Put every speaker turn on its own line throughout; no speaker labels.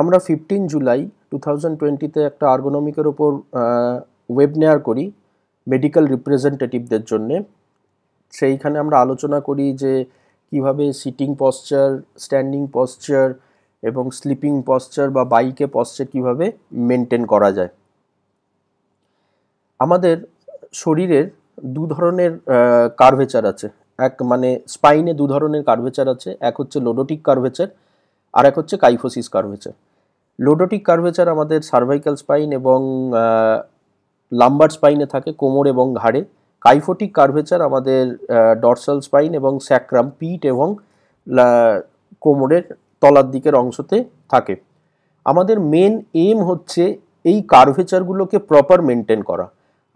আমরা fifteen July two thousand টোয়েন্টিতে একটা আর্গোনমিকের ওপর ওয়েবনেয়ার করি মেডিকেল রিপ্রেজেন্টেটিভদের জন্যে সেইখানে আমরা আলোচনা করি যে কিভাবে সিটিং পশ্চার স্ট্যান্ডিং পশ্চার এবং স্লিপিং পশ্চার বা বাইকে পশ্চার কিভাবে মেনটেন করা যায় আমাদের শরীরের দু ধরনের কার্ভেচার আছে এক মানে স্পাইনে দু ধরনের কার্ভেচার আছে এক হচ্ছে লোডোটিক কার্ভেচার আর এক হচ্ছে কাইফোসিস কার্ভেচার লোডোটিক কার্ভেচার আমাদের সার্ভাইকাল স্পাইন এবং লাম্বার স্পাইনে থাকে কোমর এবং ঘাড়ে কাইফোটিক কার্ভেচার আমাদের ডরসাল স্পাইন এবং স্যাক্রাম পিট এবং কোমরের তলার দিকের অংশতে থাকে আমাদের মেন এম হচ্ছে এই কার্ভেচারগুলোকে প্রপার মেনটেন করা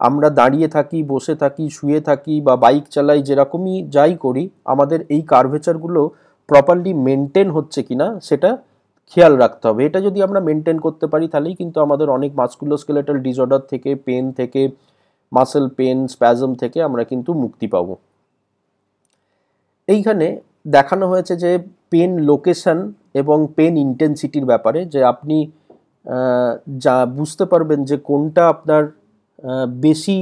আমরা দাঁড়িয়ে থাকি বসে থাকি শুয়ে থাকি বা বাইক চালাই যেরকমই যাই করি আমাদের এই কার্ভেচারগুলো প্রপারলি মেনটেন হচ্ছে কিনা সেটা খেয়াল রাখতে হবে এটা যদি আমরা মেনটেন করতে পারি তাহলেই কিন্তু আমাদের অনেক মাস্কুলোস্কেলেটাল ডিসঅর্ডার থেকে পেন থেকে মাসেল পেন স্প্যাজম থেকে আমরা কিন্তু মুক্তি পাব এইখানে দেখানো হয়েছে যে পেন লোকেশন এবং পেন ইন্টেন্সিটির ব্যাপারে যে আপনি যা বুঝতে পারবেন যে কোনটা আপনার বেশি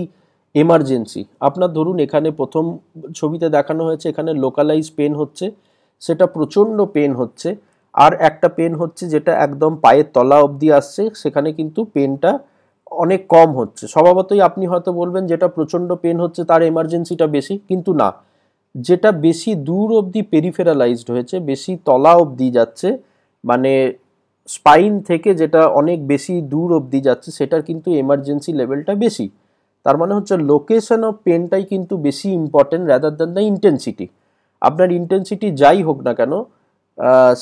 এমার্জেন্সি আপনার ধরুন এখানে প্রথম ছবিতে দেখানো হয়েছে এখানে লোকালাইজ পেন হচ্ছে সেটা প্রচণ্ড পেন হচ্ছে আর একটা পেন হচ্ছে যেটা একদম পায়ের তলা অবধি আসছে সেখানে কিন্তু পেনটা অনেক কম হচ্ছে স্বভাবতই আপনি হয়তো বলবেন যেটা প্রচণ্ড পেন হচ্ছে তার এমার্জেন্সিটা বেশি কিন্তু না যেটা বেশি দূর অবধি পেরিফেরালাইজড হয়েছে বেশি তলা অবধি যাচ্ছে মানে স্পাইন থেকে যেটা অনেক বেশি দূর অবধি যাচ্ছে সেটার কিন্তু এমার্জেন্সি লেভেলটা বেশি তার মানে হচ্ছে লোকেশন অফ পেনটাই কিন্তু বেশি important rather than the intensity আপনার ইন্টেন্সিটি যাই হোক না কেন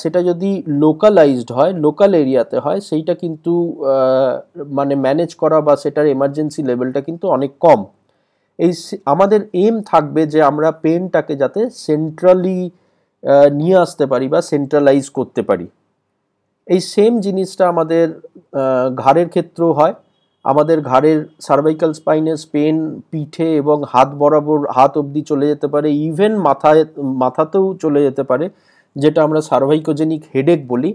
সেটা যদি লোকালাইজড হয় লোকাল এরিয়াতে হয় সেইটা কিন্তু মানে ম্যানেজ করা বা সেটার এমার্জেন্সি লেভেলটা কিন্তু অনেক কম এই আমাদের এম থাকবে যে আমরা পেনটাকে যাতে সেন্ট্রালি নিয়ে আসতে পারি বা সেন্ট্রালাইজ করতে পারি এই সেম জিনিসটা আমাদের ঘাড়ের ক্ষেত্রেও হয় আমাদের ঘাড়ের সার্ভাইকাল স্পাইনে স্পেন পিঠে এবং হাত বরাবর হাত অবধি চলে যেতে পারে ইভেন মাথায় মাথাতেও চলে যেতে পারে যেটা আমরা সার্ভাইকোজেনিক হেডেক বলি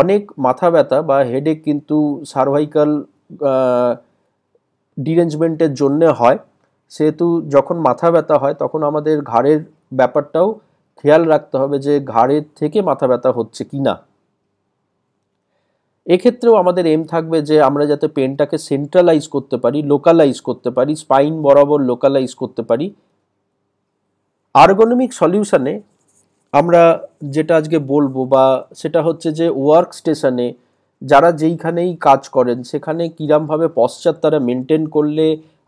অনেক মাথা ব্যথা বা হেডেক কিন্তু সার্ভাইকাল ডিরেঞ্জমেন্টের জন্যে হয় সেহেতু যখন মাথা ব্যথা হয় তখন আমাদের ঘাড়ের ব্যাপারটাও খেয়াল রাখতে হবে যে ঘাড়ের থেকে মাথা ব্যথা হচ্ছে কি না এক্ষেত্রেও আমাদের এম থাকবে যে আমরা যাতে পেনটাকে সেন্ট্রালাইজ করতে পারি লোকালাইজ করতে পারি স্পাইন বরাবর লোকালাইজ করতে পারি আর্গোনমিক সলিউশানে আমরা যেটা আজকে বলবো বা সেটা হচ্ছে যে ওয়ার্ক স্টেশনে যারা যেইখানেই কাজ করেন সেখানে কীরমভাবে পশ্চাৎ তারা মেনটেন করলে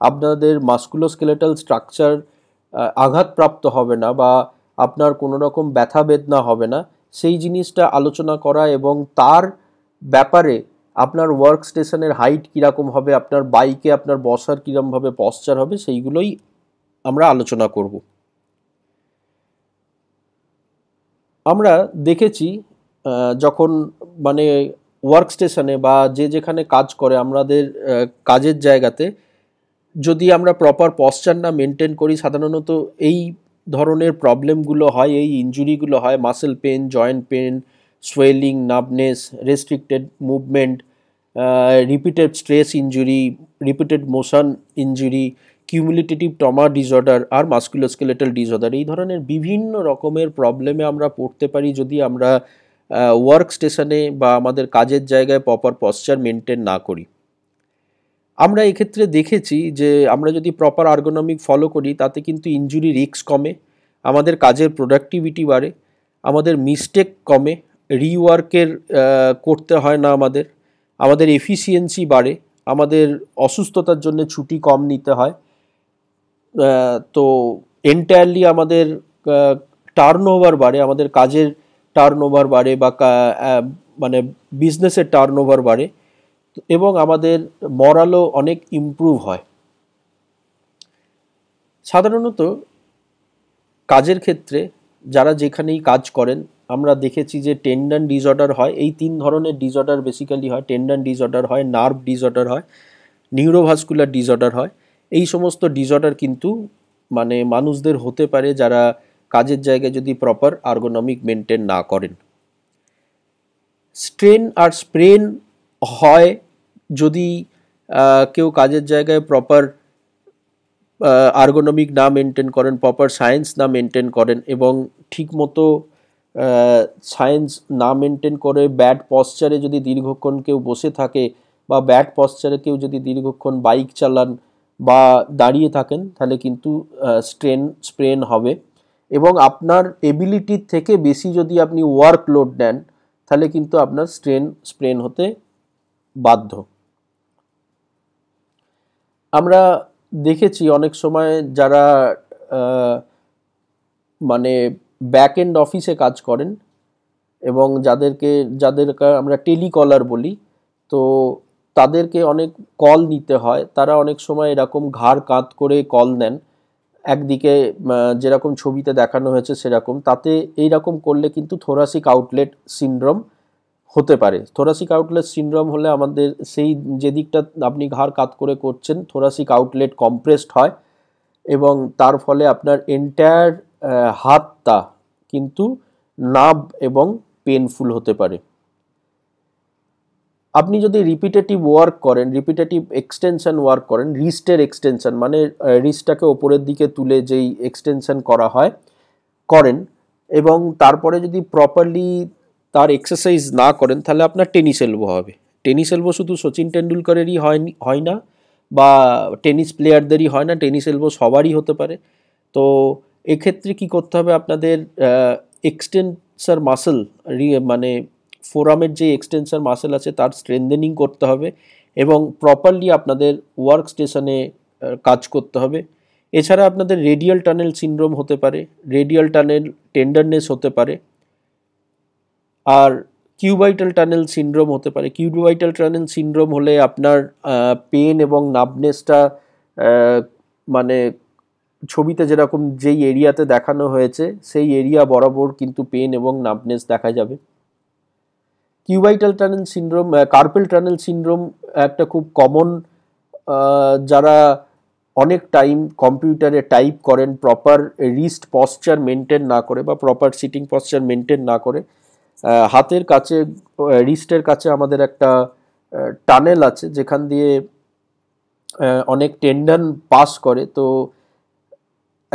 আপনাদের মাস্কুলোস্কেলেটাল স্ট্রাকচার আঘাতপ্রাপ্ত হবে না বা আপনার কোনো রকম ব্যথা বেদনা হবে না সেই জিনিসটা আলোচনা করা এবং তার ব্যাপারে আপনার ওয়ার্ক স্টেশনের হাইট কীরকম হবে আপনার বাইকে আপনার বসার কীরকমভাবে পশ্চার হবে সেইগুলোই আমরা আলোচনা করব আমরা দেখেছি যখন মানে ওয়ার্ক স্টেশনে বা যে যেখানে কাজ করে আমাদের কাজের জায়গাতে যদি আমরা প্রপার পশ্চার না মেনটেন করি সাধারণত এই ধরনের প্রবলেমগুলো হয় এই ইঞ্জুরিগুলো হয় muscle pain joint pain swelling numbness restricted movement repeated stress stress repeated motion motion injury, trauma disorder আর মাস্কুলোস্কেলেটাল ডিসঅর্ডার এই ধরনের বিভিন্ন রকমের প্রবলেমে আমরা পড়তে পারি যদি আমরা ওয়ার্ক স্টেশনে বা আমাদের কাজের জায়গায় প্রপার পশ্চার মেনটেন না করি আমরা এক্ষেত্রে দেখেছি যে আমরা যদি প্রপার আর্গোনমিক ফলো করি তাতে কিন্তু ইঞ্জুরি রিস্ক কমে আমাদের কাজের প্রোডাক্টিভিটি বাড়ে আমাদের মিস্টেক কমে রিওয়ার্কের করতে হয় না আমাদের আমাদের এফিসিয়েন্সি বাড়ে আমাদের অসুস্থতার জন্য ছুটি কম নিতে হয় তো এন্টায়ারলি আমাদের টার্ন ওভার বাড়ে আমাদের কাজের টার্ন ওভার বাড়ে বা মানে বিজনেসের টার্ন ওভার বাড়ে এবং আমাদের মরালও অনেক ইম্প্রুভ হয় সাধারণত কাজের ক্ষেত্রে যারা যেখানেই কাজ করেন আমরা দেখেছি যে টেন্ডন ডিসঅর্ডার হয় এই তিন ধরনের ডিজর্ডার বেসিক্যালি হয় টেন্ডন ডিজর্ডার হয় নার্ভ ডিসঅর্ডার হয় নিউরোভাস্কুলার ডিসঅর্ডার হয় এই সমস্ত ডিসঅর্ডার কিন্তু মানে মানুষদের হতে পারে যারা কাজের জায়গায় যদি প্রপার আর্গোনমিক মেনটেন না করেন স্ট্রেন আর স্প্রেন হয় যদি কেউ কাজের জায়গায় প্রপার আর্গোনমিক না মেনটেন করেন প্রপার সায়েন্স না মেনটেন করেন এবং ঠিকমতো সায়েন্স না মেনটেন করে ব্যাড পশ্চারে যদি দীর্ঘক্ষণ কেউ বসে থাকে বা ব্যাড পশ্চারে কেউ যদি দীর্ঘক্ষণ বাইক চালান বা দাঁড়িয়ে থাকেন তাহলে কিন্তু স্ট্রেন স্প্রেন হবে এবং আপনার এবিলিটির থেকে বেশি যদি আপনি ওয়ার্কলোড নেন তাহলে কিন্তু আপনার স্ট্রেন স্প্রেন হতে বাধ্য আমরা দেখেছি অনেক সময় যারা মানে ব্যাক এন্ড অফিসে কাজ করেন এবং যাদেরকে যাদেরকে আমরা টেলিকলার বলি তো তাদেরকে অনেক কল নিতে হয় তারা অনেক সময় এরকম ঘাড় কাত করে কল নেন একদিকে যেরকম ছবিতে দেখানো হয়েছে সেরকম তাতে এইরকম করলে কিন্তু থোরাসিক আউটলেট সিন্ড্রোম হতে পারে থোরাসিক আউটলেট সিন্ড্রোম হলে আমাদের সেই যে দিকটা আপনি ঘাড় কাত করে করছেন থোরাসিক আউটলেট কম্প্রেসড হয় এবং তার ফলে আপনার এন্টায়ার হাতটা কিন্তু নাব এবং পেনফুল হতে পারে আপনি যদি রিপিটেটিভ ওয়ার্ক করেন রিপিটেটিভ এক্সটেনশন ওয়ার্ক করেন রিস্টের এক্সটেনশন মানে রিস্টটাকে ওপরের দিকে তুলে যেই এক্সটেনশন করা হয় করেন এবং তারপরে যদি প্রপারলি তার এক্সারসাইজ না করেন তাহলে আপনার টেনিস এলবো হবে টেনিস এলবো শুধু সচিন টেন্ডুলকারেরই হয় হয় না বা টেনিস প্লেয়ারদেরই হয় না টেনিস এলবো সবারই হতে পারে তো এক্ষেত্রে কি করতে হবে আপনাদের এক্সটেন্সার মাসেল মানে ফোরামের যে এক্সটেন্সার মাসেল আছে তার স্ট্রেন্দেনিং করতে হবে এবং প্রপারলি আপনাদের ওয়ার্ক স্টেশনে কাজ করতে হবে এছাড়া আপনাদের রেডিয়াল টানেল সিনড্রোম হতে পারে রেডিয়াল টানেল টেন্ডারনেস হতে পারে আর কিউবাইটাল টানেল সিনড্রোম হতে পারে কিউবাইটাল টানেল সিনড্রোম হলে আপনার পেন এবং নাবনেসটা মানে ছবিতে যেরকম যেই এরিয়াতে দেখানো হয়েছে সেই এরিয়া বরাবর কিন্তু পেন এবং নাবনেস দেখা যাবে cubital tunnel syndrome carpal tunnel syndrome একটা খুব কমন যারা অনেক টাইম কম্পিউটারে টাইপ করেন প্রপার রিস্ট পশ্চার মেনটেন না করে বা প্রপার সিটিং পশ্চার মেনটেন না করে হাতের কাছে রিস্টের কাছে আমাদের একটা টানেল আছে যেখান দিয়ে অনেক টেন্ডন পাস করে তো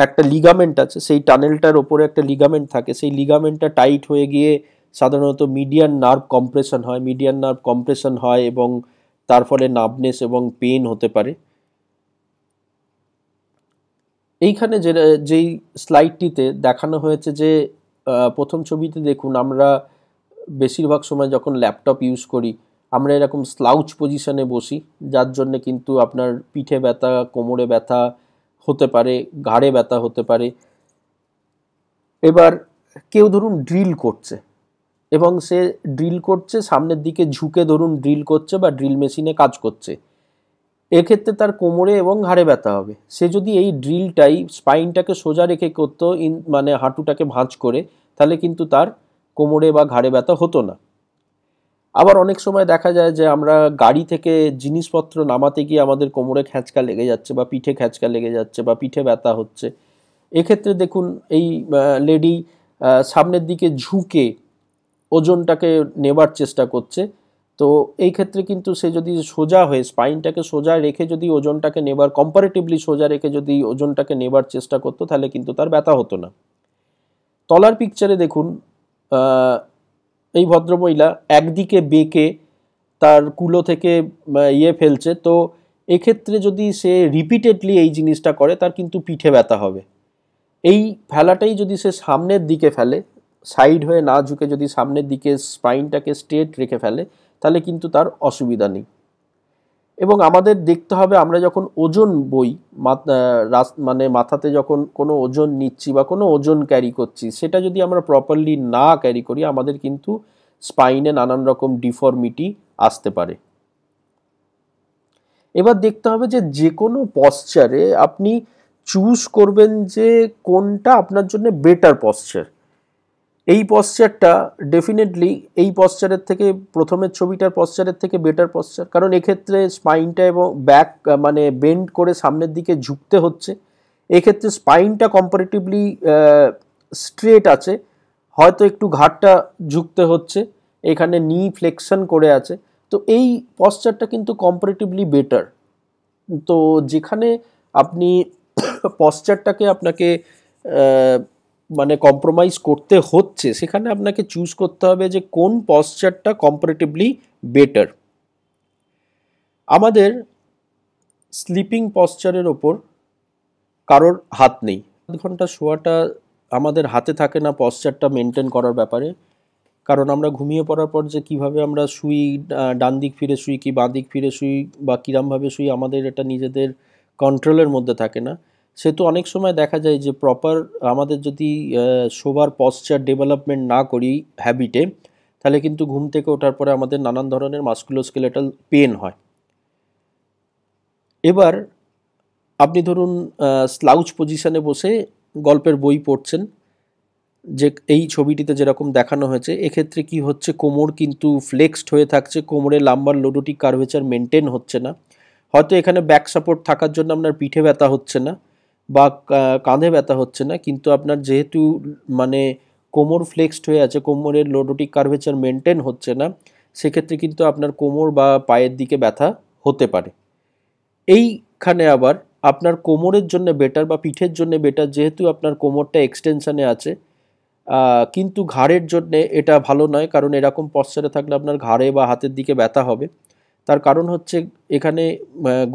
একটা লিগামেন্ট আছে সেই টানেলটার ওপরে একটা লিগামেন্ট থাকে সেই লিগামেন্টটা টাইট হয়ে গিয়ে সাধারণত মিডিয়ান নার্ভ কম্প্রেশন হয় মিডিয়ান নার্ভ কম্প্রেশন হয় এবং তার ফলে নার্ভনেস এবং পেন হতে পারে এইখানে যে যেই স্লাইডটিতে দেখানো হয়েছে যে প্রথম ছবিতে দেখুন আমরা বেশিরভাগ সময় যখন ল্যাপটপ ইউজ করি আমরা এরকম স্লাউচ পজিশনে বসি যার জন্য কিন্তু আপনার পিঠে ব্যথা কোমরে ব্যথা হতে পারে ঘাড়ে ব্যথা হতে পারে এবার কেউ ধরুন ড্রিল করছে এবং সে ড্রিল করছে সামনের দিকে ঝুঁকে ধরুন ড্রিল করছে বা ড্রিল মেশিনে কাজ করছে এক্ষেত্রে তার কোমরে এবং ঘাড়ে ব্যথা হবে সে যদি এই ড্রিলটাই স্পাইনটাকে সোজা রেখে করতো ইন মানে হাঁটুটাকে ভাঁজ করে তাহলে কিন্তু তার কোমরে বা ঘাড়ে ব্যথা হতো না আবার অনেক সময় দেখা যায় যে আমরা গাড়ি থেকে জিনিসপত্র নামাতে গিয়ে আমাদের কোমরে খ্যাঁচকা লেগে যাচ্ছে বা পিঠে খ্যাঁচকা লেগে যাচ্ছে বা পিঠে ব্যথা হচ্ছে এক্ষেত্রে দেখুন এই লেডি সামনের দিকে ঝুঁকে ওজনটাকে নেবার চেষ্টা করছে তো এই ক্ষেত্রে কিন্তু সে যদি সোজা হয়ে স্পাইনটাকে সোজা রেখে যদি ওজনটাকে নেবার কম্পারেটিভলি সোজা রেখে যদি ওজনটাকে নেবার চেষ্টা করতো তাহলে কিন্তু তার ব্যথা হতো না তলার পিকচারে দেখুন এই ভদ্রমহিলা একদিকে বেঁকে তার কুলো থেকে ইয়ে ফেলছে তো এক্ষেত্রে যদি সে রিপিটেডলি এই জিনিসটা করে তার কিন্তু পিঠে ব্যথা হবে এই ফেলাটাই যদি সে সামনের দিকে ফেলে সাইড হয়ে না ঝুঁকে যদি সামনের দিকে স্পাইনটাকে স্ট্রেট রেখে ফেলে তাহলে কিন্তু তার অসুবিধা নেই এবং আমাদের দেখতে হবে আমরা যখন ওজন বই মানে মাথাতে যখন কোনো ওজন নিচ্ছি বা কোনো ওজন ক্যারি করছি সেটা যদি আমরা প্রপারলি না ক্যারি করি আমাদের কিন্তু স্পাইনে নানান রকম ডিফর্মিটি আসতে পারে এবার দেখতে হবে যে যে কোনো পশ্চারে আপনি চুজ করবেন যে কোনটা আপনার জন্য বেটার পশ্চার এই পশ্চারটা ডেফিনেটলি এই পশ্চারের থেকে প্রথমের ছবিটার পশ্চারের থেকে বেটার পশ্চার কারণ এক্ষেত্রে স্পাইনটা এবং ব্যাক মানে বেন্ড করে সামনের দিকে ঝুঁকতে হচ্ছে এক্ষেত্রে স্পাইনটা কম্পারেটিভলি স্ট্রেট আছে হয়তো একটু ঘাটটা ঝুঁকতে হচ্ছে এখানে নি ফ্লেকশন করে আছে তো এই পশ্চারটা কিন্তু কম্পারেটিভলি বেটার তো যেখানে আপনি পশ্চারটাকে আপনাকে মানে কম্প্রোমাইজ করতে হচ্ছে সেখানে আপনাকে চুজ করতে হবে যে কোন পশ্চারটা কম্পারেটিভলি বেটার আমাদের স্লিপিং পশ্চারের ওপর কারোর হাত নেই আধ ঘন্টা শোয়াটা আমাদের হাতে থাকে না পশ্চারটা মেনটেন করার ব্যাপারে কারণ আমরা ঘুমিয়ে পড়ার পর যে কিভাবে আমরা শুই ডান দিক ফিরে শুই কি বাঁ দিক ফিরে শুই বা কিরমভাবে শুই আমাদের এটা নিজেদের কন্ট্রোলের মধ্যে থাকে না সেহেতু অনেক সময় দেখা যায় যে প্রপার আমাদের যদি শোবার পশ্চার ডেভেলপমেন্ট না করি হ্যাবিটে তাহলে কিন্তু ঘুম থেকে ওঠার পরে আমাদের নানান ধরনের মাস্কুলোস্কেলেটাল পেন হয় এবার আপনি ধরুন স্লাউচ পজিশানে বসে গল্পের বই পড়ছেন যে এই ছবিটিতে যেরকম দেখানো হয়েছে এক্ষেত্রে কি হচ্ছে কোমর কিন্তু ফ্লেক্সড হয়ে থাকছে কোমরে লাম্বার লোডোটিক কার্ভেচার মেনটেন হচ্ছে না হয়তো এখানে ব্যাক সাপোর্ট থাকার জন্য আপনার পিঠে ব্যথা হচ্ছে না বা কাঁধে ব্যথা হচ্ছে না কিন্তু আপনার যেহেতু মানে কোমর ফ্লেক্সড হয়ে আছে কোমরের লোডোটিক কার্ভেচার মেনটেন হচ্ছে না সেক্ষেত্রে কিন্তু আপনার কোমর বা পায়ের দিকে ব্যথা হতে পারে এইখানে আবার আপনার কোমরের জন্য বেটার বা পিঠের জন্য বেটার যেহেতু আপনার কোমরটা এক্সটেনশানে আছে কিন্তু ঘাড়ের জন্য এটা ভালো নয় কারণ এরকম পশ্চারে থাকলে আপনার ঘাড়ে বা হাতের দিকে ব্যথা হবে তার কারণ হচ্ছে এখানে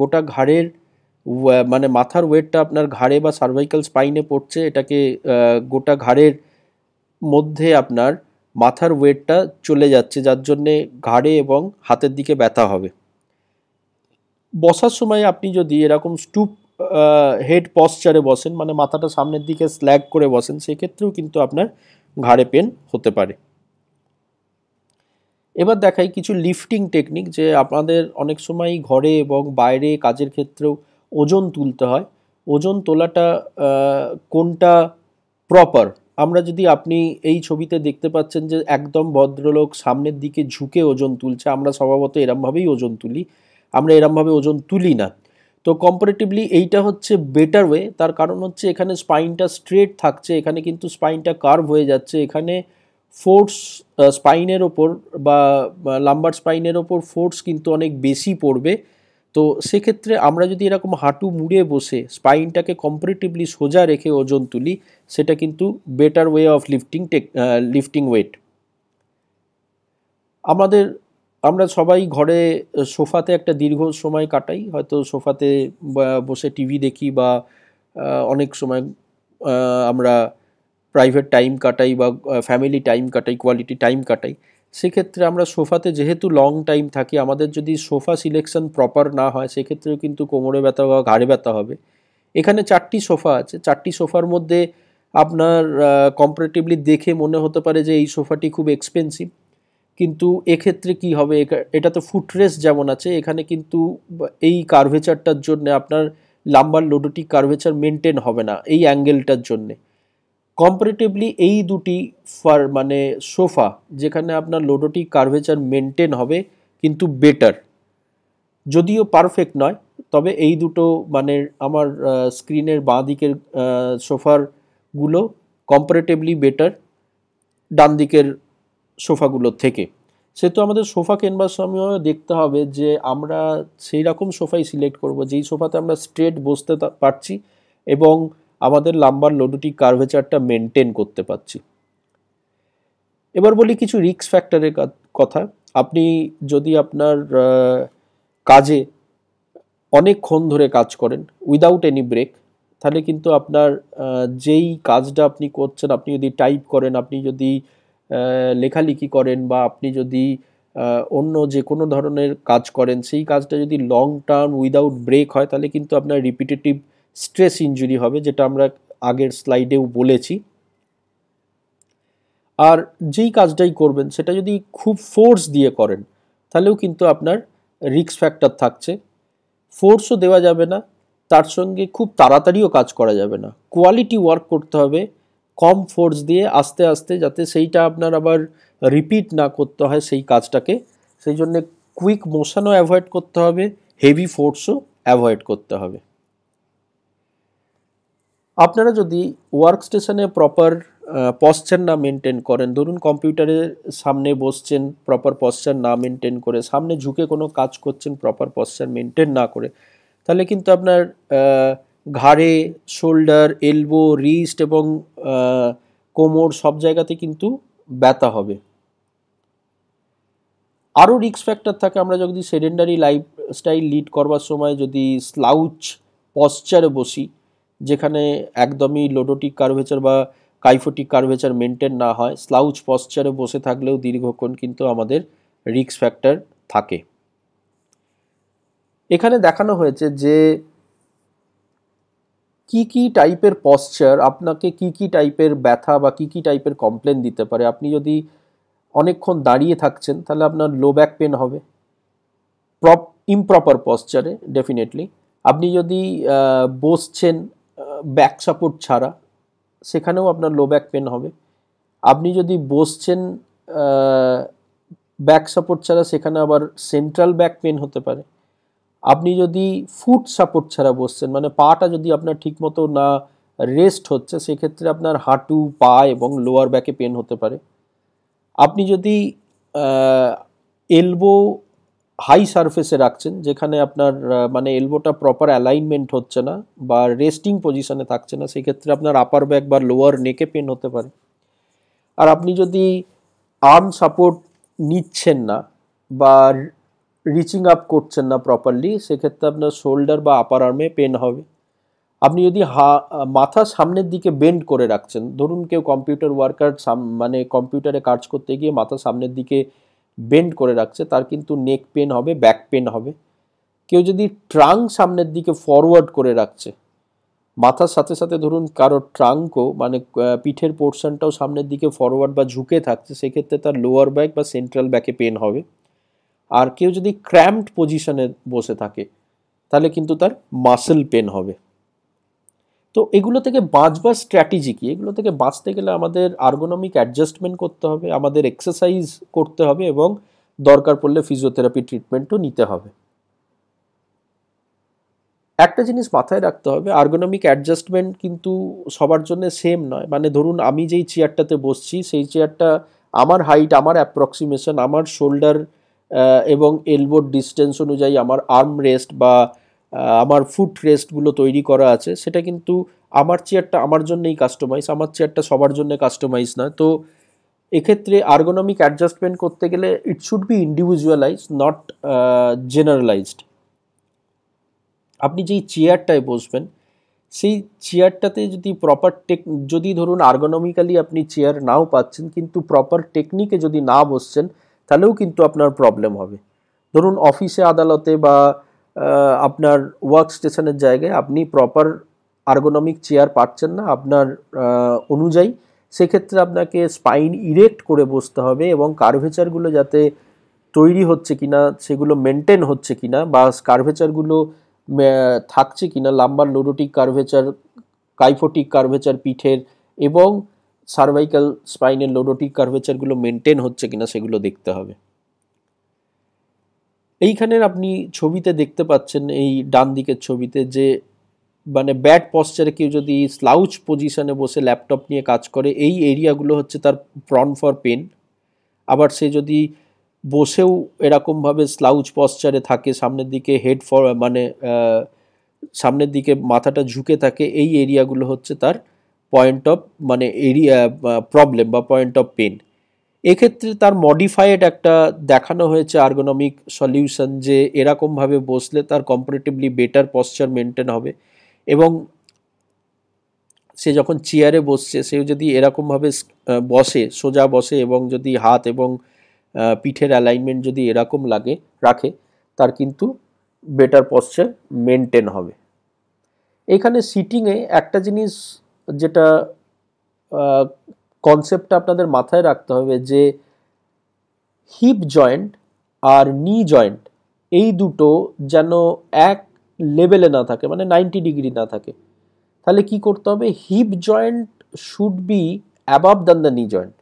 গোটা ঘাড়ের মানে মাথার ওয়েটটা আপনার ঘাড়ে বা সার্ভাইকাল স্পাইনে পড়ছে এটাকে গোটা ঘাড়ের মধ্যে আপনার মাথার ওয়েটটা চলে যাচ্ছে যার জন্যে ঘাড়ে এবং হাতের দিকে ব্যথা হবে বসার সময় আপনি যদি এরকম স্টুপ হেড পশ্চারে বসেন মানে মাথাটা সামনের দিকে স্ল্যাগ করে বসেন সেক্ষেত্রেও কিন্তু আপনার ঘাড়ে পেন হতে পারে এবার দেখাই কিছু লিফটিং টেকনিক যে আপনাদের অনেক সময় ঘরে এবং বাইরে কাজের ক্ষেত্রেও ওজন তুলতে হয় ওজন তোলাটা কোনটা প্রপার আমরা যদি আপনি এই ছবিতে দেখতে পাচ্ছেন যে একদম ভদ্রলোক সামনের দিকে ঝুঁকে ওজন তুলছে আমরা স্বভাবত এরমভাবেই ওজন তুলি আমরা এরমভাবে ওজন তুলি না তো কম্পারেটিভলি এইটা হচ্ছে বেটার ওয়ে তার কারণ হচ্ছে এখানে স্পাইনটা স্ট্রেট থাকছে এখানে কিন্তু স্পাইনটা কার্ভ হয়ে যাচ্ছে এখানে ফোর্স স্পাইনের ওপর বা লাম্বার স্পাইনের ওপর ফোর্স কিন্তু অনেক বেশি পড়বে তো সেক্ষেত্রে আমরা যদি এরকম হাঁটু মুড়ে বসে স্পাইনটাকে কম্পারেটিভলি সোজা রেখে ওজন তুলি সেটা কিন্তু better way of lifting take lifting weight আমাদের আমরা সবাই ঘরে সোফাতে একটা দীর্ঘ সময় কাটাই হয়তো সোফাতে বসে টিভি দেখি বা অনেক সময় আমরা প্রাইভেট টাইম কাটাই বা ফ্যামিলি টাইম কাটাই কোয়ালিটি টাইম কাটাই সেক্ষেত্রে আমরা সোফাতে যেহেতু লং টাইম থাকি আমাদের যদি সোফা সিলেকশন প্রপার না হয় সেক্ষেত্রেও কিন্তু কোমরে ব্যথা বা ঘাড়ে ব্যথা হবে এখানে চারটি সোফা আছে চারটি সোফার মধ্যে আপনার কম্পারেটিভলি দেখে মনে হতে পারে যে এই সোফাটি খুব এক্সপেন্সিভ কিন্তু এক্ষেত্রে কি হবে এটা তো ফুটরেস যেমন আছে এখানে কিন্তু এই কার্ভেচারটার জন্য আপনার লাম্বার লোডোটিক কার্ভেচার মেনটেন হবে না এই অ্যাঙ্গেলটার জন্যে কম্পারেটিভলি এই দুটি ফার মানে সোফা যেখানে আপনার লোডোটি কার্ভেচার মেনটেন হবে কিন্তু বেটার যদিও পারফেক্ট নয় তবে এই দুটো মানে আমার স্ক্রিনের বাঁ দিকের সোফারগুলো কম্পারেটিভলি বেটার ডান দিকের সোফাগুলো থেকে সেহেতু আমাদের সোফা কেনবার সময় দেখতে হবে যে আমরা সেই রকম সোফাই সিলেক্ট করব যেই সোফাতে আমরা স্ট্রেট বসতে পারছি এবং আমাদের লাম্বার লডুটি কার্ভেচারটা মেনটেন করতে পারছি এবার বলি কিছু রিক্স ফ্যাক্টরের কথা আপনি যদি আপনার কাজে অনেকক্ষণ ধরে কাজ করেন উইদাউট এনি ব্রেক তাহলে কিন্তু আপনার যেই কাজটা আপনি করছেন আপনি যদি টাইপ করেন আপনি যদি লেখালেখি করেন বা আপনি যদি অন্য যে কোনো ধরনের কাজ করেন সেই কাজটা যদি লং টার্ম উইদাউট ব্রেক হয় তাহলে কিন্তু আপনার রিপিটেটিভ স্ট্রেস ইঞ্জুরি হবে যেটা আমরা আগের স্লাইডেও বলেছি আর যেই কাজটাই করবেন সেটা যদি খুব ফোর্স দিয়ে করেন তাহলেও কিন্তু আপনার রিক্স ফ্যাক্টর থাকছে ফোর্সও দেওয়া যাবে না তার সঙ্গে খুব তাড়াতাড়িও কাজ করা যাবে না কোয়ালিটি ওয়ার্ক করতে হবে কম ফোর্স দিয়ে আস্তে আস্তে যাতে সেইটা আপনার আবার রিপিট না করতে হয় সেই কাজটাকে সেই জন্যে কুইক মোশনও অ্যাভয়েড করতে হবে হেভি ফোর্সও অ্যাভয়েড করতে হবে আপনারা যদি ওয়ার্ক স্টেশনে প্রপার পশ্চার না মেনটেন করেন ধরুন কম্পিউটারের সামনে বসছেন প্রপার পশ্চার না মেনটেন করে সামনে ঝুঁকে কোনো কাজ করছেন প্রপার পশ্চার মেনটেন না করে তাহলে কিন্তু আপনার ঘাড়ে শোল্ডার এলবো রিস্ট এবং কোমর সব জায়গাতে কিন্তু ব্যথা হবে আরও রিক্স ফ্যাক্টর থাকে আমরা যদি সেডেন্ডারি লাইফস্টাইল লিড করবার সময় যদি স্লাউচ পশ্চারে বসি যেখানে একদমই লোডোটিক কার্ভেচার বা কাইফোটিক কার্ভেচার মেনটেন না হয় স্লাউচ পশ্চারে বসে থাকলেও দীর্ঘক্ষণ কিন্তু আমাদের রিক্স ফ্যাক্টর থাকে এখানে দেখানো হয়েছে যে কি কি টাইপের পশ্চার আপনাকে কি কি টাইপের ব্যথা বা কি কি টাইপের কমপ্লেন দিতে পারে আপনি যদি অনেকক্ষণ দাঁড়িয়ে থাকছেন তাহলে আপনার লো ব্যাক পেন হবে প্রপ ইমপ্রপার পশ্চারে ডেফিনেটলি আপনি যদি বসছেন ব্যাক সাপোর্ট ছাড়া সেখানেও আপনার লো ব্যাক পেন হবে আপনি যদি বসছেন ব্যাক সাপোর্ট ছাড়া সেখানে আবার সেন্ট্রাল ব্যাক পেন হতে পারে আপনি যদি ফুট সাপোর্ট ছাড়া বসছেন মানে পাটা যদি আপনার ঠিকমতো না রেস্ট হচ্ছে সেক্ষেত্রে আপনার হাঁটু পা এবং লোয়ার ব্যাকে পেন হতে পারে আপনি যদি এলবো হাই সারফেসে রাখছেন যেখানে আপনার মানে এলবোটা প্রপার অ্যালাইনমেন্ট হচ্ছে না বা রেস্টিং পজিশনে থাকছে না সেক্ষেত্রে আপনার আপার ব্যাক বা লোয়ার নেকে পেন হতে পারে আর আপনি যদি আর্ম সাপোর্ট নিচ্ছেন না বা রিচিং আপ করছেন না প্রপারলি সেক্ষেত্রে আপনার শোল্ডার বা আপার আর্মে পেন হবে আপনি যদি হা মাথা সামনের দিকে বেন্ড করে রাখছেন ধরুন কেউ কম্পিউটার ওয়ার্কার মানে কম্পিউটারে কাজ করতে গিয়ে মাথা সামনের দিকে বেন্ড করে রাখছে তার কিন্তু নেক পেন হবে ব্যাক পেন হবে কেউ যদি ট্রাঙ্ক সামনের দিকে ফরওয়ার্ড করে রাখছে মাথার সাথে সাথে ধরুন কারো ট্রাঙ্কও মানে পিঠের পোর্শনটাও সামনের দিকে ফরওয়ার্ড বা ঝুঁকে থাকছে সেক্ষেত্রে তার লোয়ার ব্যাক বা সেন্ট্রাল ব্যাকে পেন হবে আর কেউ যদি ক্র্যাম্পড পজিশনে বসে থাকে তাহলে কিন্তু তার মাসেল পেন হবে তো এগুলো থেকে বাঁচবার স্ট্র্যাটেজি কি এগুলো থেকে বাঁচতে গেলে আমাদের আর্গোনমিক অ্যাডজাস্টমেন্ট করতে হবে আমাদের এক্সারসাইজ করতে হবে এবং দরকার পড়লে ফিজিওথেরাপি ট্রিটমেন্টও নিতে হবে একটা জিনিস মাথায় রাখতে হবে আর্গোনমিক অ্যাডজাস্টমেন্ট কিন্তু সবার জন্য সেম নয় মানে ধরুন আমি যেই চেয়ারটাতে বসছি সেই চেয়ারটা আমার হাইট আমার অ্যাপ্রক্সিমেশন আমার শোল্ডার এবং এলবোর ডিস্টেন্স অনুযায়ী আমার আর্ম রেস্ট বা আমার ফুট রেস্টগুলো তৈরি করা আছে সেটা কিন্তু আমার চেয়ারটা আমার জন্যেই কাস্টমাইজ আমার চেয়ারটা সবার জন্য কাস্টমাইজ না তো এক্ষেত্রে আর্গোনমিক অ্যাডজাস্টমেন্ট করতে গেলে it should be individualize not generalized আপনি যেই চেয়ারটায় বসবেন সেই চেয়ারটাতে যদি প্রপার টেক যদি ধরুন আর্গোনমিক্যালি আপনি চেয়ার নাও পাচ্ছেন কিন্তু প্রপার টেকনিকে যদি না বসছেন তাহলেও কিন্তু আপনার প্রবলেম হবে ধরুন অফিসে আদালতে বা আপনার ওয়ার্ক স্টেশনের জায়গায় আপনি প্রপার আর্গোনমিক চেয়ার পাচ্ছেন না আপনার অনুযায়ী সেক্ষেত্রে আপনাকে স্পাইন ইরেক্ট করে বসতে হবে এবং কার্ভেচারগুলো যাতে তৈরি হচ্ছে কিনা সেগুলো মেনটেন হচ্ছে কিনা বা কার্ভেচারগুলো থাকছে কিনা lumbar lordotic curvature kyphotic curvature পিঠের এবং সার্ভাইকাল স্পাইনের লোডোটিক কার্ভেচারগুলো মেনটেন হচ্ছে কিনা সেগুলো দেখতে হবে এইখানের আপনি ছবিতে দেখতে পাচ্ছেন এই ডান দিকের ছবিতে যে মানে ব্যাড পশ্চারে কেউ যদি স্লাউচ পজিশনে বসে ল্যাপটপ নিয়ে কাজ করে এই এরিয়াগুলো হচ্ছে তার প্রন ফর পেন আবার সে যদি বসেও এরকমভাবে স্লাউচ পশ্চারে থাকে সামনের দিকে হেড ফর মানে সামনের দিকে মাথাটা ঝুঁকে থাকে এই এরিয়াগুলো হচ্ছে তার পয়েন্ট অফ মানে এরিয়া প্রবলেম বা পয়েন্ট অফ পেন এক্ষেত্রে তার মডিফাইড একটা দেখানো হয়েছে আর্গোনমিক সলিউশন যে এরকমভাবে বসলে তার কম্পারেটিভলি বেটার পশ্চার মেনটেন হবে এবং সে যখন চেয়ারে বসছে সেও যদি এরকমভাবে বসে সোজা বসে এবং যদি হাত এবং পিঠের অ্যালাইনমেন্ট যদি এরকম লাগে রাখে তার কিন্তু বেটার পশ্চার মেনটেন হবে এখানে সিটিংয়ে একটা জিনিস যেটা কনসেপ্টটা আপনাদের মাথায় রাখতে হবে যে হিপ জয়েন্ট আর নি জয়েন্ট এই দুটো যেন এক লেভেলে না থাকে মানে নাইনটি ডিগ্রি না থাকে তাহলে কি করতে হবে hip joint should be above than the knee joint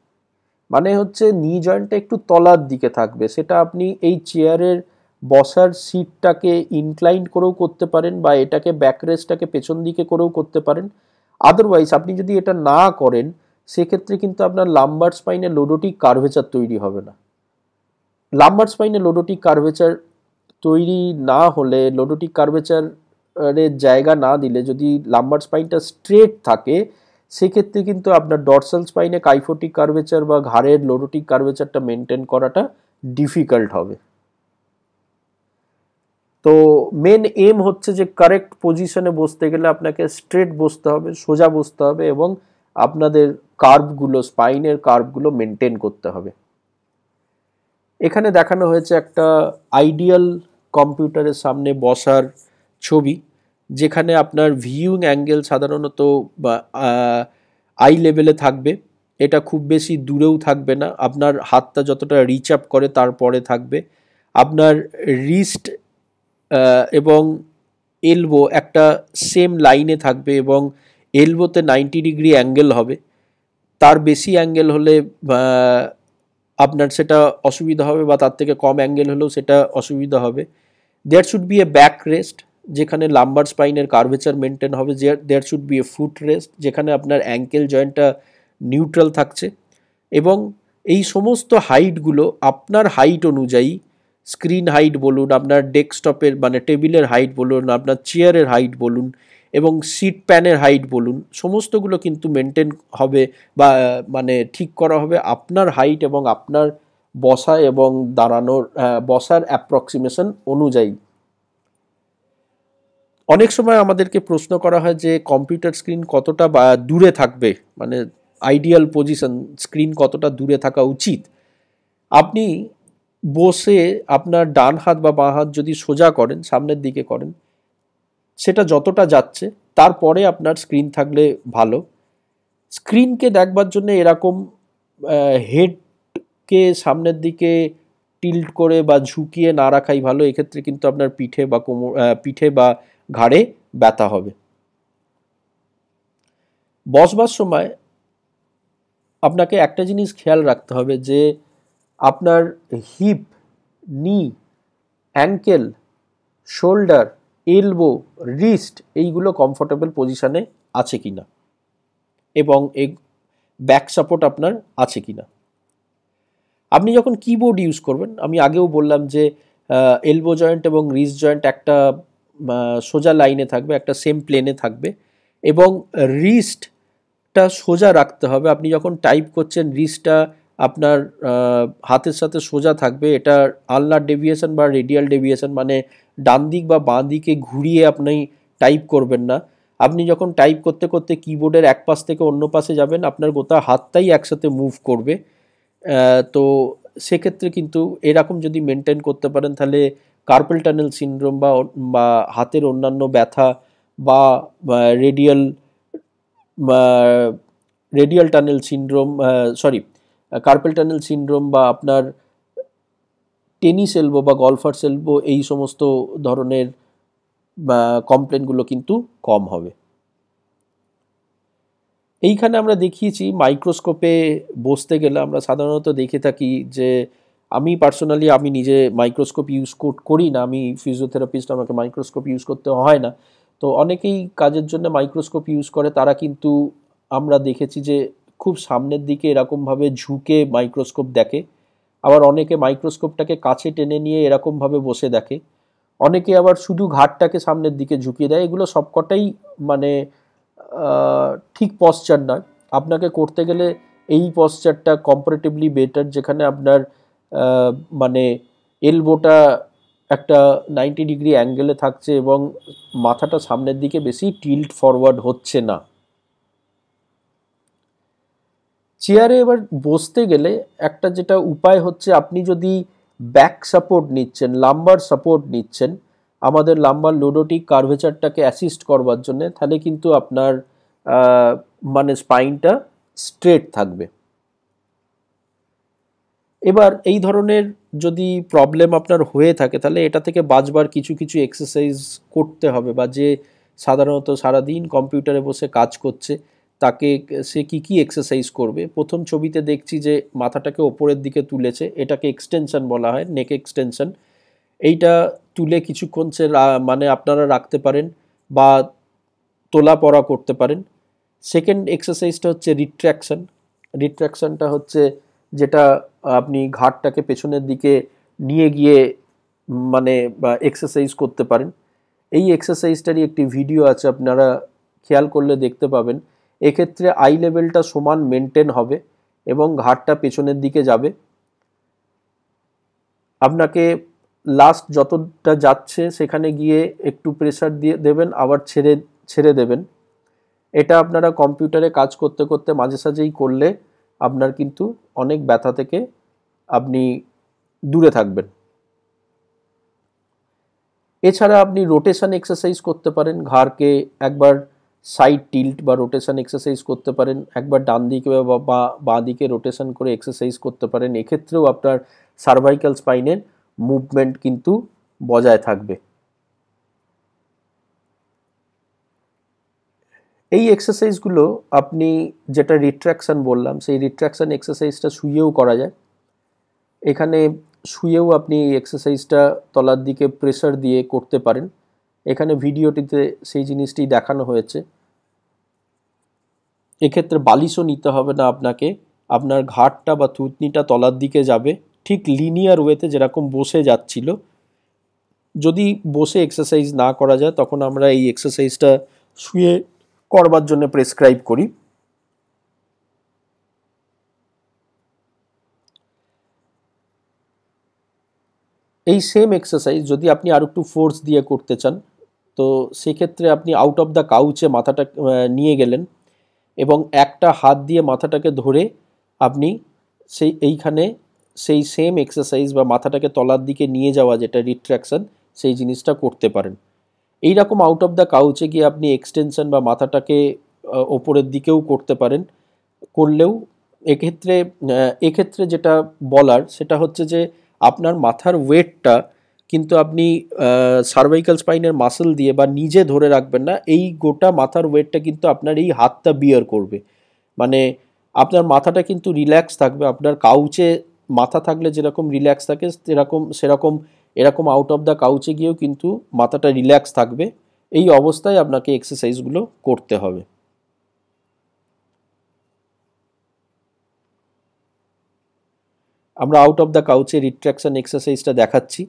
মানে হচ্ছে নি জয়েন্টটা একটু তলার দিকে থাকবে সেটা আপনি এই চেয়ারের বসার সিটটাকে ইনক্লাইন করেও করতে পারেন বা এটাকে ব্যাকরেসটাকে পেছন দিকে করেও করতে পারেন আদারওয়াইজ আপনি যদি এটা না করেন সেক্ষেত্রে কিন্তু আপনার লাম্বার স্পাইনে লোডোটিক কার্ভেচার তৈরি হবে না লাম্বার স্পাইনে লোডোটিক কার্ভেচার তৈরি না হলে লোডোটিক কার্ভেচারে জায়গা না দিলে যদি লাম্বার স্পাইনটা স্ট্রেট থাকে সেক্ষেত্রে কিন্তু আপনার ডর্সাল স্পাইনে কাইফোটিক কার্ভেচার বা ঘাড়ের লোডোটিক কার্ভেচারটা মেনটেন করাটা ডিফিকাল্ট হবে তো মেন এম হচ্ছে যে কারেক্ট পজিশনে বসতে গেলে আপনাকে স্ট্রেট বসতে হবে সোজা বসতে হবে এবং আপনাদের কার্ভগুলো স্পাইনের কার্ভগুলো মেনটেন করতে হবে এখানে দেখানো হয়েছে একটা আইডিয়াল কম্পিউটারের সামনে বসার ছবি যেখানে আপনার ভিউইং অ্যাঙ্গেল সাধারণত বা আই লেভেলে থাকবে এটা খুব বেশি দূরেও থাকবে না আপনার হাতটা যতটা রিচ আপ করে তারপরে থাকবে আপনার রিস্ট এবং এলবো একটা সেম লাইনে থাকবে এবং এলবোতে নাইনটি ডিগ্রি অ্যাঙ্গেল হবে তার বেশি অ্যাঙ্গেল হলে আপনার সেটা অসুবিধা হবে বা তার থেকে কম অ্যাঙ্গেল হলেও সেটা অসুবিধা হবে there should be a back rest যেখানে লাম্বার স্পাইনের কার্ভেচার মেনটেন হবে there should be a foot rest যেখানে আপনার অ্যাঙ্কেল জয়েন্টটা নিউট্রাল থাকছে এবং এই সমস্ত হাইটগুলো আপনার হাইট অনুযায়ী স্ক্রিন হাইট বলুন আপনার ডেস্কটপের মানে টেবিলের হাইট বলুন আপনার চেয়ারের হাইট বলুন এবং সিট প্যানের হাইট বলুন সমস্তগুলো কিন্তু মেনটেন হবে বা মানে ঠিক করা হবে আপনার হাইট এবং আপনার বসা এবং দাঁড়ানোর হ্যাঁ, বসার অ্যাপ্রক্সিমেশন অনুযায়ী অনেক সময় আমাদেরকে প্রশ্ন করা হয় যে কম্পিউটার স্ক্রিন কতটা বা দূরে থাকবে মানে আইডিয়াল পজিশন স্ক্রিন কতটা দূরে থাকা উচিত আপনি বসে আপনার ডান হাত বা বাঁ হাত যদি সোজা করেন সামনের দিকে করেন সেটা যতটা যাচ্ছে তারপরে আপনার স্ক্রিন থাকলে ভালো স্ক্রিনকে দেখবার জন্য এরকম হেডকে সামনের দিকে টিল্ট করে বা ঝুঁকিয়ে না রাখাই ভালো এক্ষেত্রে কিন্তু আপনার পিঠে বা কোমর পিঠে বা ঘাড়ে ব্যথা হবে বসবার সময় আপনাকে একটা জিনিস খেয়াল রাখতে হবে যে আপনার hip knee ankle shoulder elbow wrist এইগুলো কমফোর্টেবল পজিশানে আছে কি না এবং এ ব্যাক সাপোর্ট আপনার আছে কি না আপনি যখন কিবোর্ড ইউজ করবেন আমি আগেও বললাম যে এলবো জয়েন্ট এবং রিস্ট জয়েন্ট একটা সোজা লাইনে থাকবে একটা সেম প্লেনে থাকবে এবং রিস্টটা সোজা রাখতে হবে আপনি যখন টাইপ করছেন রিস্টটা আপনার হাতের সাথে সোজা থাকবে এটা আল্লাহ ডেভিয়েশন বা রেডিয়াল ডেভিয়েশন মানে ডান দিক বা বাঁ দিকে ঘুরিয়ে আপনি টাইপ করবেন না আপনি যখন টাইপ করতে করতে কিবোর্ডের এক পাশ থেকে অন্য পাশে যাবেন আপনার গোটা হাতটাই একসাথে মুভ করবে তো সেক্ষেত্রে কিন্তু এরকম যদি মেনটেন করতে পারেন তাহলে কার্পেল টানেল সিনড্রোম বা বা হাতের অন্যান্য ব্যথা বা radial radial tunnel syndrome sorry carpal tunnel syndrome বা আপনার টেনিস এলবো বা গলফার সেলবো এই সমস্ত ধরনের কমপ্লেনগুলো কিন্তু কম হবে এইখানে আমরা দেখিয়েছি মাইক্রোস্কোপে বসতে গেলে আমরা সাধারণত দেখে থাকি যে আমি পার্সোনালি আমি নিজে মাইক্রোস্কোপ ইউজ করি না আমি ফিজিওথেরাপিস্ট আমাকে মাইক্রোস্কোপ ইউজ করতে হয় না তো অনেকেই কাজের জন্য মাইক্রোস্কোপ ইউজ করে তারা কিন্তু আমরা দেখেছি যে খুব সামনের দিকে এরকমভাবে ঝুঁকে মাইক্রোস্কোপ দেখে আবার অনেকে মাইক্রোস্কোপটাকে কাছে টেনে নিয়ে এরকমভাবে বসে দেখে অনেকে আবার শুধু ঘাটটাকে সামনের দিকে ঝুঁকিয়ে দেয় এগুলো সবকটাই মানে ঠিক পশ্চার নয় আপনাকে করতে গেলে এই পশ্চারটা কম্পারেটিভলি বেটার যেখানে আপনার মানে এলবোটা একটা নাইনটি ডিগ্রি অ্যাঙ্গেলে থাকছে এবং মাথাটা সামনের দিকে বেশি টিল্ট ফরওয়ার্ড হচ্ছে না চেয়ারে এবার বসতে গেলে একটা যেটা উপায় হচ্ছে আপনি যদি ব্যাক সাপোর্ট নিচ্ছেন লাম্বার সাপোর্ট নিচ্ছেন আমাদের লাম্বার লোডোটিক কার্ভেচারটাকে অ্যাসিস্ট করবার জন্যে তাহলে কিন্তু আপনার মানে স্পাইনটা স্ট্রেট থাকবে এবার এই ধরনের যদি প্রবলেম আপনার হয়ে থাকে তাহলে এটা থেকে বাঁচবার কিছু কিছু এক্সারসাইজ করতে হবে বা যে সাধারণত সারাদিন কম্পিউটারে বসে কাজ করছে তাকে সে কি কি এক্সারসাইজ করবে প্রথম ছবিতে দেখছি যে মাথাটাকে ওপরের দিকে তুলেছে এটাকে এক্সটেনশন বলা হয় নেক এক্সটেনশন এইটা তুলে কিছুক্ষণ সে মানে আপনারা রাখতে পারেন বা তোলা পড়া করতে পারেন সেকেন্ড এক্সারসাইজটা হচ্ছে রিট্র্যাকশন রিট্র্যাকশনটা হচ্ছে যেটা আপনি ঘাটটাকে পেছনের দিকে নিয়ে গিয়ে মানে এক্সারসাইজ করতে পারেন এই এক্সারসাইজটারই একটি ভিডিও আছে আপনারা খেয়াল করলে দেখতে পাবেন এক্ষেত্রে আই লেভেলটা সমান মেনটেন হবে এবং ঘাটটা পেছনের দিকে যাবে আপনাকে লাস্ট যতটা যাচ্ছে সেখানে গিয়ে একটু প্রেশার দিয়ে দেবেন আবার ছেড়ে ছেড়ে দেবেন এটা আপনারা কম্পিউটারে কাজ করতে করতে মাঝে সাঝেই করলে আপনার কিন্তু অনেক ব্যথা থেকে আপনি দূরে থাকবেন এছাড়া আপনি রোটেশন এক্সারসাইজ করতে পারেন ঘাড়কে একবার সাইড টিল্ট বা রোটেশন এক্সারসাইজ করতে পারেন একবার ডান দিকে বা বাঁ দিকে রোটেশন করে এক্সারসাইজ করতে পারেন এক্ষেত্রেও আপনার সার্ভাইকাল স্পাইনের মুভমেন্ট কিন্তু বজায় থাকবে এই এক্সারসাইজগুলো আপনি যেটা রিট্র্যাকশান বললাম সেই রিট্র্যাকশান এক্সারসাইজটা শুয়েও করা যায় এখানে শুয়েও আপনি এই এক্সারসাইজটা তলার দিকে প্রেসার দিয়ে করতে পারেন এখানে ভিডিওটিতে সেই জিনিসটি দেখানো হয়েছে এক্ষেত্রে বালিশও নিতে হবে না আপনাকে আপনার ঘাটটা বা থুতনিটা তলার দিকে যাবে ঠিক লিনিয়ার ওয়েতে যেরকম বসে যাচ্ছিল যদি বসে এক্সারসাইজ না করা যায় তখন আমরা এই এক্সারসাইজটা শুয়ে করবার জন্য প্রেসক্রাইব করি এই সেম এক্সারসাইজ যদি আপনি আর একটু ফোর্স দিয়ে করতে চান তো সেক্ষেত্রে আপনি আউট অফ দ্য কাউচে মাথাটা নিয়ে গেলেন এবং একটা হাত দিয়ে মাথাটাকে ধরে আপনি সেই এইখানে সেই সেম এক্সারসাইজ বা মাথাটাকে তলার দিকে নিয়ে যাওয়া যেটা রিট্র্যাকশন সেই জিনিসটা করতে পারেন এই রকম আউট অফ দ্য কাউচে গিয়ে আপনি এক্সটেনশন বা মাথাটাকে ওপরের দিকেও করতে পারেন করলেও এক্ষেত্রে এক্ষেত্রে যেটা বলার সেটা হচ্ছে যে আপনার মাথার ওয়েটটা কিন্তু আপনি সার্ভাইকাল স্পাইনের মাসেল দিয়ে বা নিজে ধরে রাখবেন না এই গোটা মাথার ওয়েটটা কিন্তু আপনার এই হাতটা বিয়ার করবে মানে আপনার মাথাটা কিন্তু রিল্যাক্স থাকবে আপনার কাউচে মাথা থাকলে যেরকম রিল্যাক্স থাকে সেরকম সেরকম এরকম আউট অফ দ্য কাউচে গিয়েও কিন্তু মাথাটা রিল্যাক্স থাকবে এই অবস্থায় আপনাকে এক্সারসাইজগুলো করতে হবে আমরা আউট অফ দ্য কাউচে রিট্র্যাকশন এক্সারসাইজটা দেখাচ্ছি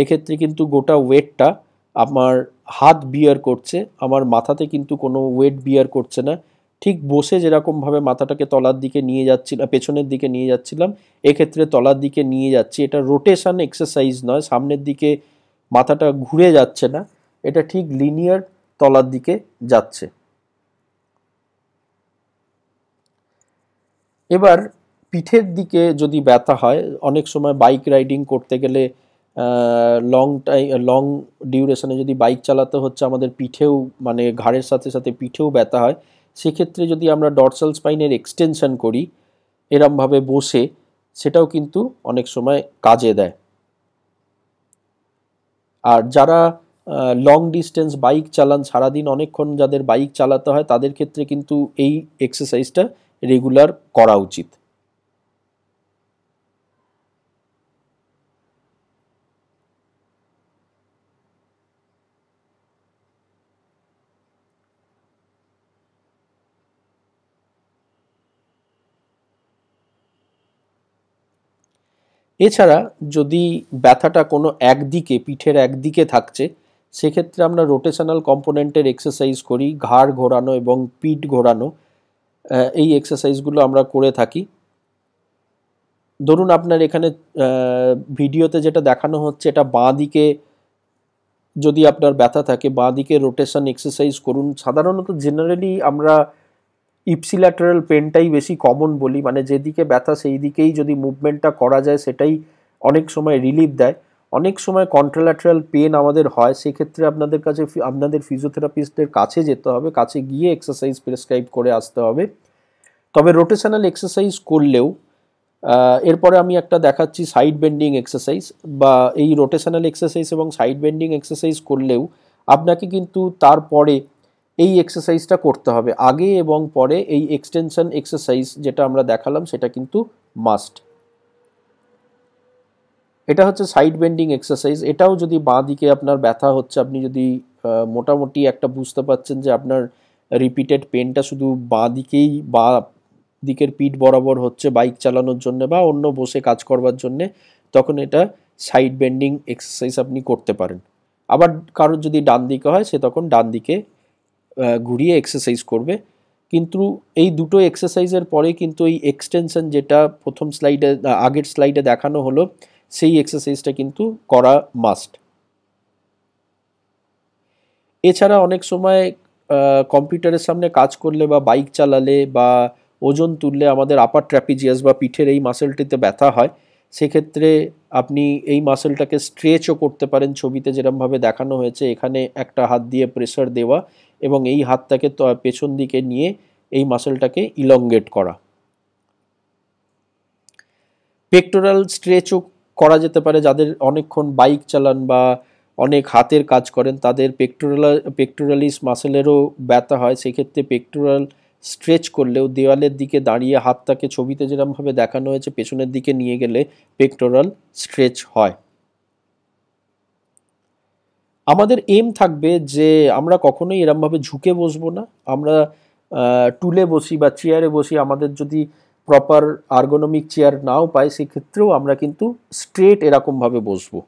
এক্ষেত্রে কিন্তু গোটা ওয়েটটা আমার হাত বিয়ার করছে আমার মাথাতে কিন্তু কোনো ওয়েট বিয়ার করছে না ঠিক বসে যেরকমভাবে মাথাটাকে তলার দিকে নিয়ে যাচ্ছিলাম পেছনের দিকে নিয়ে যাচ্ছিলাম এক্ষেত্রে তলার দিকে নিয়ে যাচ্ছি এটা রোটেশান এক্সারসাইজ নয় সামনের দিকে মাথাটা ঘুরে যাচ্ছে না এটা ঠিক লিনিয়ার তলার দিকে যাচ্ছে এবার পিঠের দিকে যদি ব্যথা হয় অনেক সময় বাইক রাইডিং করতে গেলে লং টাইম লং ডিউরেশনে যদি বাইক চালাতে হচ্ছে আমাদের পিঠেও মানে ঘাড়ের সাথে সাথে পিঠেও ব্যথা হয় সেক্ষেত্রে যদি আমরা ডরসাল স্পাইনের এক্সটেনশন করি এরমভাবে বসে সেটাও কিন্তু অনেক সময় কাজে দেয় আর যারা লং ডিস্টেন্স বাইক চালান সারাদিন অনেকক্ষণ যাদের বাইক চালাতে হয় তাদের ক্ষেত্রে কিন্তু এই এক্সারসাইজটা রেগুলার করা উচিত এছাড়া যদি ব্যথাটা কোনো একদিকে পিঠের একদিকে থাকছে সেক্ষেত্রে আমরা রোটেশনাল কম্পোনেন্টের এক্সারসাইজ করি ঘাড় ঘোরানো এবং পিঠ ঘোরানো এই এক্সারসাইজগুলো আমরা করে থাকি ধরুন আপনার এখানে ভিডিওতে যেটা দেখানো হচ্ছে এটা বাঁ দিকে যদি আপনার ব্যথা থাকে বাঁ দিকে রোটেশন এক্সারসাইজ করুন সাধারণত জেনারেলি আমরা ইপসিল্যাটারাল পেনটাই বেশি কমন বলি মানে যেদিকে ব্যথা সেই দিকেই যদি মুভমেন্টটা করা যায় সেটাই অনেক সময় রিলিফ দেয় অনেক সময় কন্ট্রাল্যাটারাল পেন আমাদের হয় সেক্ষেত্রে আপনাদের কাছে আপনাদের ফিজিওথেরাপিস্টের কাছে যেতে হবে কাছে গিয়ে এক্সারসাইজ প্রেসক্রাইব করে আসতে হবে তবে রোটেশনাল এক্সারসাইজ করলেও এরপরে আমি একটা দেখাচ্ছি সাইড বেন্ডিং এক্সারসাইজ বা এই রোটেশনাল এক্সারসাইজ এবং সাইড বেন্ডিং এক্সারসাইজ করলেও আপনাকে কিন্তু তারপরে এই এক্সারসাইজটা করতে হবে আগে এবং পরে এই এক্সটেনশন এক্সারসাইজ যেটা আমরা দেখালাম সেটা কিন্তু মাস্ট এটা হচ্ছে সাইড বেন্ডিং এক্সারসাইজ এটাও যদি বাঁ দিকে আপনার ব্যথা হচ্ছে আপনি যদি মোটামুটি একটা বুঝতে পারছেন যে আপনার রিপিটেড পেনটা শুধু বাঁ দিকেই বা দিকের পিঠ বরাবর হচ্ছে বাইক চালানোর জন্য বা অন্য বসে কাজ করবার জন্যে তখন এটা সাইড বেন্ডিং এক্সারসাইজ আপনি করতে পারেন আবার কারোর যদি ডান দিকে হয় সে তখন ডান দিকে ঘুরিয়ে এক্সারসাইজ করবে কিন্তু এই দুটো এক্সারসাইজের পরে কিন্তু এই এক্সটেনশন যেটা প্রথম স্লাইডে আগের স্লাইডে দেখানো হলো সেই এক্সারসাইজটা কিন্তু করা মাস্ট এছাড়া অনেক সময় কম্পিউটারের সামনে কাজ করলে বা বাইক চালালে বা ওজন তুললে আমাদের আপার ট্র্যাপিজিয়াস বা পিঠের এই মাসেলটিতে ব্যথা হয় সেক্ষেত্রে আপনি এই মাসেলটাকে স্ট্রেচও করতে পারেন ছবিতে যেরমভাবে দেখানো হয়েছে এখানে একটা হাত দিয়ে প্রেসার দেওয়া এবং এই হাতটাকে পেছন দিকে নিয়ে এই মাসেলটাকে ইলঙ্গেট করা পেক্টোরাল স্ট্রেচও করা যেতে পারে যাদের অনেকক্ষণ বাইক চালান বা অনেক হাতের কাজ করেন তাদের পেক্টোরাল পেক্টোরালিস মাসেলেরও ব্যথা হয় সেক্ষেত্রে পেক্টোরাল স্ট্রেচ করলেও দেওয়ালের দিকে দাঁড়িয়ে হাতটাকে ছবিতে যেরমভাবে দেখানো হয়েছে পেছনের দিকে নিয়ে গেলে পেক্টোরাল স্ট্রেচ হয় আমাদের এম থাকবে যে আমরা কখনোই এরমভাবে ঝুঁকে বসবো না আমরা টুলে বসি বা চেয়ারে বসি আমাদের যদি প্রপার আর্গোনমিক চেয়ার নাও পাই সেক্ষেত্রেও আমরা কিন্তু স্ট্রেট এরকমভাবে বসবো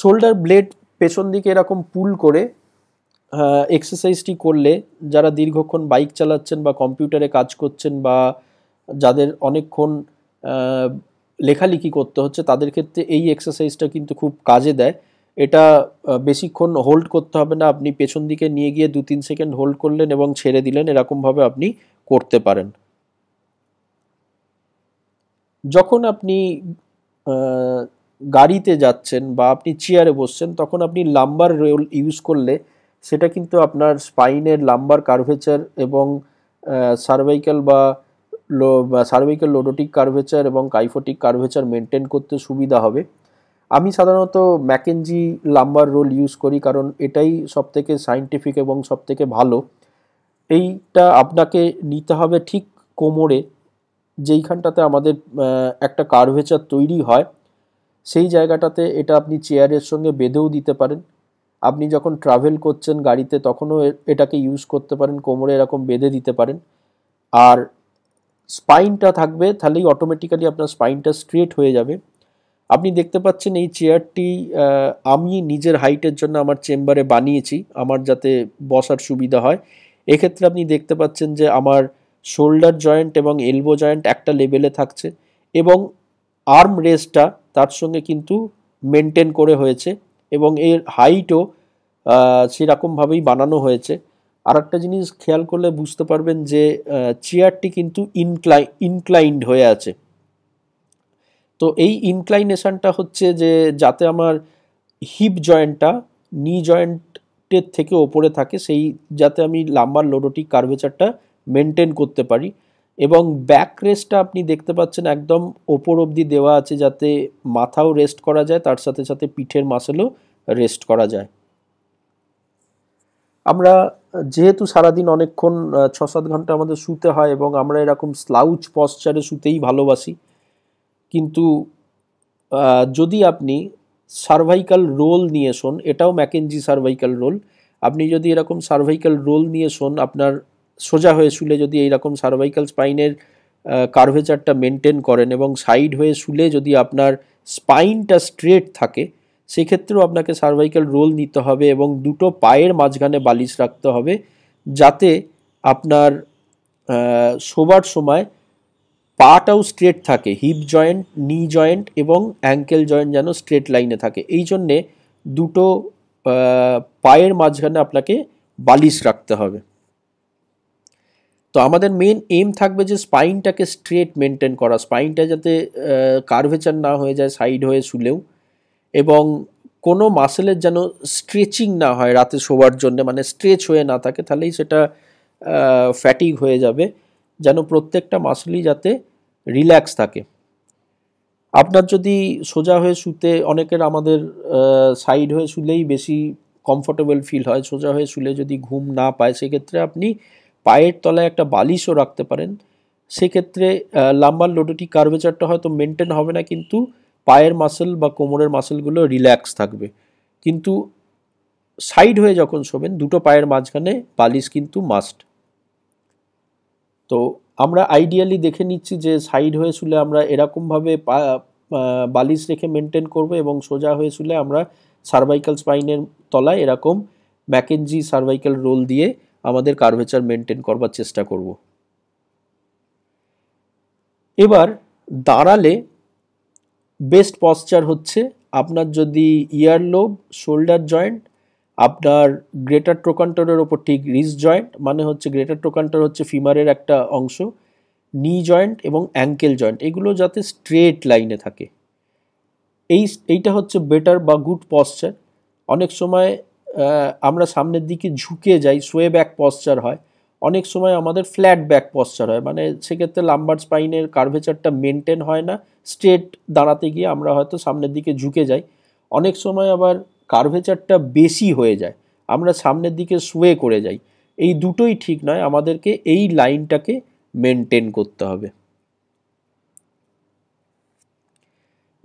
শোল্ডার ব্লেড পেছন দিকে এরকম পুল করে এক্সারসাইজটি করলে যারা দীর্ঘক্ষণ বাইক চালাচ্ছেন বা কম্পিউটারে কাজ করছেন বা যাদের অনেকক্ষণ লেখালেখি করতে হচ্ছে তাদের ক্ষেত্রে এই এক্সারসাইজটা কিন্তু খুব কাজে দেয় এটা বেশিক্ষণ হোল্ড করতে হবে না আপনি পেছন দিকে নিয়ে গিয়ে দু তিন সেকেন্ড হোল্ড করলেন এবং ছেড়ে দিলেন এরকমভাবে আপনি করতে পারেন যখন আপনি গাড়িতে যাচ্ছেন বা আপনি চেয়ারে বসছেন তখন আপনি লাম্বার রোল ইউজ করলে সেটা কিন্তু আপনার স্পাইনের লাম্বার কার্ভেচার এবং সার্ভাইকাল বা লো সার্ভিক্যাল লোডোটিক কার্ভেচার এবং কাইফোটিক কার্ভেচার মেনটেন করতে সুবিধা হবে আমি সাধারণত ম্যাকেনজি লাম্বার রোল ইউজ করি কারণ এটাই সবথেকে সাইন্টিফিক এবং সবথেকে ভালো এইটা আপনাকে নিতে হবে ঠিক কোমরে যেইখানটাতে আমাদের একটা কার্ভেচার তৈরি হয় সেই জায়গাটাতে এটা আপনি চেয়ারের সঙ্গে বেঁধেও দিতে পারেন আপনি যখন ট্রাভেল করছেন গাড়িতে তখনও এটাকে ইউজ করতে পারেন কোমরে এরকম বেঁধে দিতে পারেন আর স্পাইনটা থাকবে তাহলেই অটোমেটিক্যালি আপনার স্পাইনটা স্ট্রেট হয়ে যাবে আপনি দেখতে পাচ্ছেন এই চেয়ারটি আমি নিজের হাইটের জন্য আমার চেম্বারে বানিয়েছি আমার যাতে বসার সুবিধা হয় এক্ষেত্রে আপনি দেখতে পাচ্ছেন যে আমার শোল্ডার জয়েন্ট এবং এলবো জয়েন্ট একটা লেভেলে থাকছে এবং আর্ম রেসটা তার সঙ্গে কিন্তু মেনটেন করে হয়েছে এবং এর হাইটও সেরকমভাবেই বানানো হয়েছে আর একটা জিনিস খেয়াল করলে বুঝতে পারবেন যে চেয়ারটি কিন্তু ইনক্লাই ইনক্লাইন্ড হয়ে আছে তো এই ইনক্লাইনেশনটা হচ্ছে যে যাতে আমার হিপ জয়েন্টটা নি জয়েন্টের থেকে ওপরে থাকে সেই যাতে আমি লাম্বার লোডোটি কার্ভেচারটা মেনটেন করতে পারি এবং ব্যাক রেস্টটা আপনি দেখতে পাচ্ছেন একদম ওপর অবধি দেওয়া আছে যাতে মাথাও রেস্ট করা যায় তার সাথে সাথে পিঠের মাসেলও রেস্ট করা যায় আমরা যেহেতু সারাদিন অনেকক্ষণ ছ সাত ঘন্টা আমাদের শুতে হয় এবং আমরা এরকম স্লাউচ পশ্চারে শুতেই ভালোবাসি কিন্তু যদি আপনি সার্ভাইকাল রোল নিয়ে শোন এটাও ম্যাকেনজি সার্ভাইকাল রোল আপনি যদি এরকম সার্ভাইকাল রোল নিয়ে শোন আপনার সোজা হয়ে শুলে যদি এইরকম সার্ভাইকাল স্পাইনের কার্ভেচারটা মেনটেন করেন এবং সাইড হয়ে শুলে যদি আপনার স্পাইনটা স্ট্রেট থাকে সেক্ষেত্রেও আপনাকে সার্ভাইকাল রোল নিতে হবে এবং দুটো পায়ের মাঝখানে বালিশ রাখতে হবে যাতে আপনার শোবার সময় পাটাও স্ট্রেট থাকে হিপ জয়েন্ট নি জয়েন্ট এবং অ্যাঙ্কেল জয়েন্ট যেন স্ট্রেট লাইনে থাকে এই জন্যে দুটো পায়ের মাঝখানে আপনাকে বালিশ রাখতে হবে তো আমাদের মেন এম থাকবে যে স্পাইনটাকে স্ট্রেট মেনটেন করা স্পাইনটা যাতে কার্ভেচার না হয়ে যায় সাইড হয়ে শুলেও এবং কোনো মাসেলের যেন স্ট্রেচিং না হয় রাতে শোবার জন্য মানে স্ট্রেচ হয়ে না থাকে তাহলেই সেটা ফ্যাটিক হয়ে যাবে যেন প্রত্যেকটা মাসলই যাতে রিল্যাক্স থাকে আপনার যদি সোজা হয়ে শুতে অনেকের আমাদের সাইড হয়ে শুলেই বেশি কমফোর্টেবল ফিল হয় সোজা হয়ে শুলে যদি ঘুম না পায় সেক্ষেত্রে আপনি পায়ের তলায় একটা বালিশও রাখতে পারেন সেক্ষেত্রে লাম্বার লোডোটি কার্ভেচারটা হয়তো মেনটেন হবে না কিন্তু পায়ের মাসেল বা কোমরের মাসেলগুলো রিল্যাক্স থাকবে কিন্তু সাইড হয়ে যখন শোবেন দুটো পায়ের মাঝখানে বালিশ কিন্তু মাস্ট তো আমরা আইডিয়ালি দেখে নিচ্ছি যে সাইড হয়ে শুলে আমরা এরকমভাবে বালিশ রেখে মেনটেন করবো এবং সোজা হয়ে শুলে আমরা সার্ভাইকাল স্পাইনের তলায় এরকম ম্যাকেনজি সার্ভাইকাল রোল দিয়ে আমাদের কার্ভেচার মেনটেন করবার চেষ্টা করব এবার দাঁড়ালে বেস্ট পশ্চার হচ্ছে আপনার যদি ইয়ার লোব শোল্ডার জয়েন্ট আপনার গ্রেটার ট্রোকান্টরের ওপর ঠিক রিস জয়েন্ট মানে হচ্ছে গ্রেটার ট্রোকান্টার হচ্ছে ফিমারের একটা অংশ নি জয়েন্ট এবং অ্যাঙ্কেল জয়েন্ট এগুলো যাতে স্ট্রেট লাইনে থাকে এই এইটা হচ্ছে বেটার বা গুড পশ্চার অনেক সময় আমরা সামনের দিকে ঝুঁকে যাই সোয়ে ব্যাক পশ্চার হয় অনেক সময় আমাদের ফ্ল্যাট ব্যাক পশ্চার হয় মানে সেক্ষেত্রে লাম্বার স্পাইনের কার্ভেচারটা মেনটেন হয় না স্ট্রেট দাঁড়াতে গিয়ে আমরা হয়তো সামনের দিকে ঝুঁকে যাই অনেক সময় আবার কার্ভেচারটা বেশি হয়ে যায় আমরা সামনের দিকে শুয়ে করে যাই এই দুটোই ঠিক নয় আমাদেরকে এই লাইনটাকে মেনটেন করতে হবে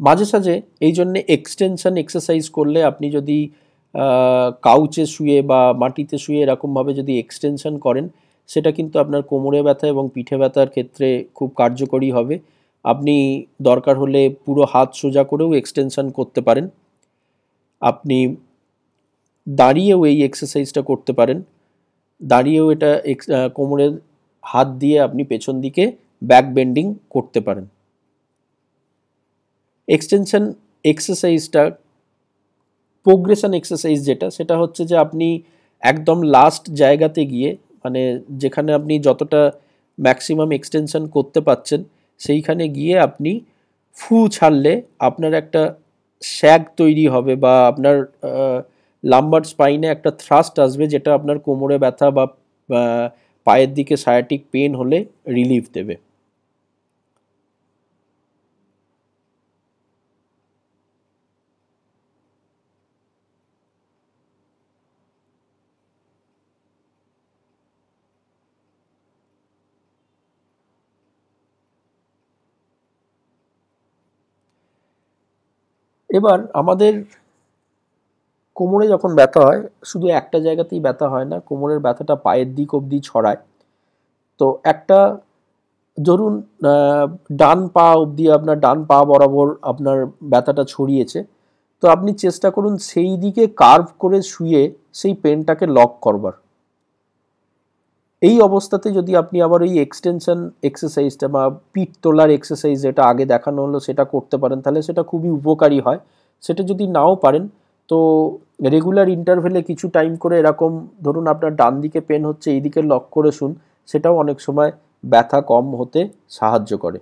মাঝে সাঝে এই জন্যে এক্সটেনশন এক্সারসাইজ করলে আপনি যদি কাউচে শুয়ে বা মাটিতে শুয়ে এরকমভাবে যদি এক্সটেনশন করেন সেটা কিন্তু আপনার কোমরে ব্যথা এবং পিঠে ব্যথার ক্ষেত্রে খুব কার্যকরী হবে আপনি দরকার হলে পুরো হাত সোজা করেও এক্সটেনশন করতে পারেন আপনি দাঁড়িয়েও এই এক্সারসাইজটা করতে পারেন দাঁড়িয়েও এটা কোমরের হাত দিয়ে আপনি পেছন দিকে ব্যাক বেন্ডিং করতে পারেন এক্সটেনশন এক্সারসাইজটা প্রোগ্রেশন এক্সারসাইজ যেটা সেটা হচ্ছে যে আপনি একদম লাস্ট জায়গাতে গিয়ে মানে যেখানে আপনি যতটা ম্যাক্সিমাম এক্সটেনশন করতে পাচ্ছেন সেইখানে গিয়ে আপনি ফু ছাড়লে আপনার একটা শ্যাগ তৈরি হবে বা আপনার লাম্বার স্পাইনে একটা থ্রাস্ট আসবে যেটা আপনার কোমরে ব্যথা বা পায়ের দিকে সায়াটিক পেন হলে রিলিফ দেবে এবার আমাদের কোমরে যখন ব্যথা হয় শুধু একটা জায়গাতেই ব্যথা হয় না কোমরের ব্যথাটা পায়ের দিক অবধি ছড়ায় তো একটা ধরুন ডান পা অবধি আপনার ডান পা বরাবর আপনার ব্যথাটা ছড়িয়েছে তো আপনি চেষ্টা করুন সেই দিকে কার্ভ করে শুয়ে সেই পেনটাকে লক করবার এই অবস্থাতে যদি আপনি আবার এই এক্সটেনশন এক্সারসাইজটা বা পিঠ তোলার এক্সারসাইজ যেটা আগে দেখানো হলো সেটা করতে পারেন তাহলে সেটা খুবই উপকারী হয় সেটা যদি নাও পারেন তো রেগুলার ইন্টারভেলে কিছু টাইম করে এরকম ধরুন আপনার ডান দিকে পেন হচ্ছে এই দিকে লক করে শুন সেটাও অনেক সময় ব্যথা কম হতে সাহায্য করে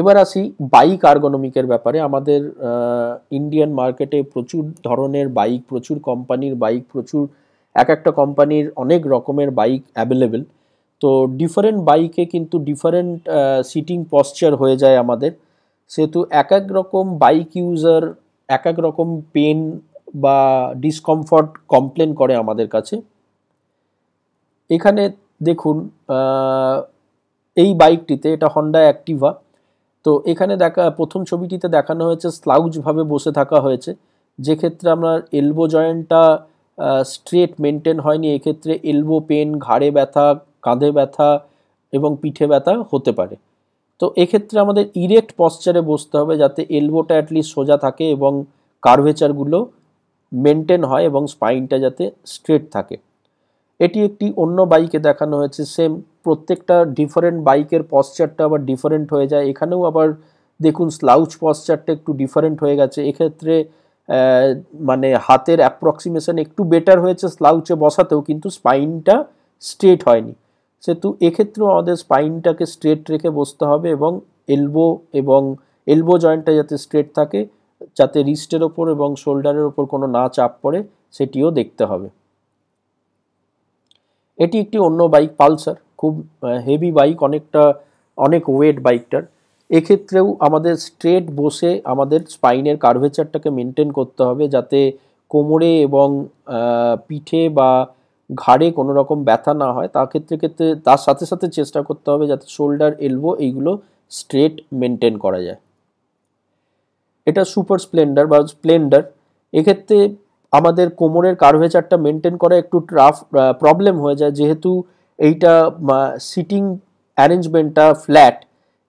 এবার আসি বাইক আর্গনমিকের ব্যাপারে আমাদের ইন্ডিয়ান মার্কেটে প্রচুর ধরনের বাইক প্রচুর কোম্পানির বাইক প্রচুর এক একটা কোম্পানির অনেক রকমের বাইক অ্যাভেলেবেল তো ডিফারেন্ট বাইকে কিন্তু ডিফারেন্ট সিটিং পশ্চার হয়ে যায় আমাদের সেহেতু এক এক রকম বাইক ইউজার এক এক রকম পেন বা ডিসকমফর্ট কমপ্লেন করে আমাদের কাছে এখানে দেখুন এই বাইকটিতে এটা হন্ডা অ্যাক্টিভা তো এখানে দেখা প্রথম ছবিটিতে দেখানো হয়েছে স্লাউজভাবে বসে থাকা হয়েছে যেক্ষেত্রে আমরা এলবো জয়েন্টটা স্ট্রেট মেনটেন হয়নি এক্ষেত্রে এলবো পেন ঘাড়ে ব্যথা কাঁধে ব্যথা এবং পিঠে ব্যথা হতে পারে তো এক্ষেত্রে আমাদের ইরেক্ট পশ্চারে বসতে হবে যাতে এলবোটা অ্যাটলিস্ট সোজা থাকে এবং কার্ভেচারগুলো মেনটেন হয় এবং স্পাইনটা যাতে স্ট্রেট থাকে এটি একটি অন্য বাইকে দেখানো হয়েছে সেম প্রত্যেকটা ডিফারেন্ট বাইকের পশ্চারটা আবার ডিফারেন্ট হয়ে যায় এখানেও আবার দেখুন স্লাউচ পশ্চারটা একটু ডিফারেন্ট হয়ে গেছে এক্ষেত্রে মানে হাতের অ্যাপ্রক্সিমেশন একটু বেটার হয়েছে স্লাউচে বসাতেও কিন্তু স্পাইনটা স্ট্রেট হয়নি সেহেতু এক্ষেত্রেও আমাদের স্পাইনটাকে স্ট্রেট রেখে বসতে হবে এবং এলবো এবং এলবো জয়েন্টটা যাতে স্ট্রেট থাকে যাতে রিস্টের ওপর এবং শোল্ডারের ওপর কোনো না চাপ পড়ে সেটিও দেখতে হবে এটি একটি অন্য বাইক পালসার খুব হেভি বাইক অনেকটা অনেক ওয়েট বাইকটার এক্ষেত্রেও আমাদের স্ট্রেট বসে আমাদের স্পাইনের কার্ভেচারটাকে মেনটেন করতে হবে যাতে কোমরে এবং পিঠে বা ঘাড়ে কোনো রকম ব্যথা না হয় তার ক্ষেত্রে ক্ষেত্রে তার সাথে সাথে চেষ্টা করতে হবে যাতে শোল্ডার এলবো এইগুলো স্ট্রেট মেনটেন করা যায় এটা সুপার স্প্লেন্ডার বা স্প্লেন্ডার এক্ষেত্রে আমাদের কোমরের কার্ভেচারটা মেনটেন করা একটু ট্রাফ প্রবলেম হয়ে যায় যেহেতু এইটা সিটিং অ্যারেঞ্জমেন্টটা ফ্ল্যাট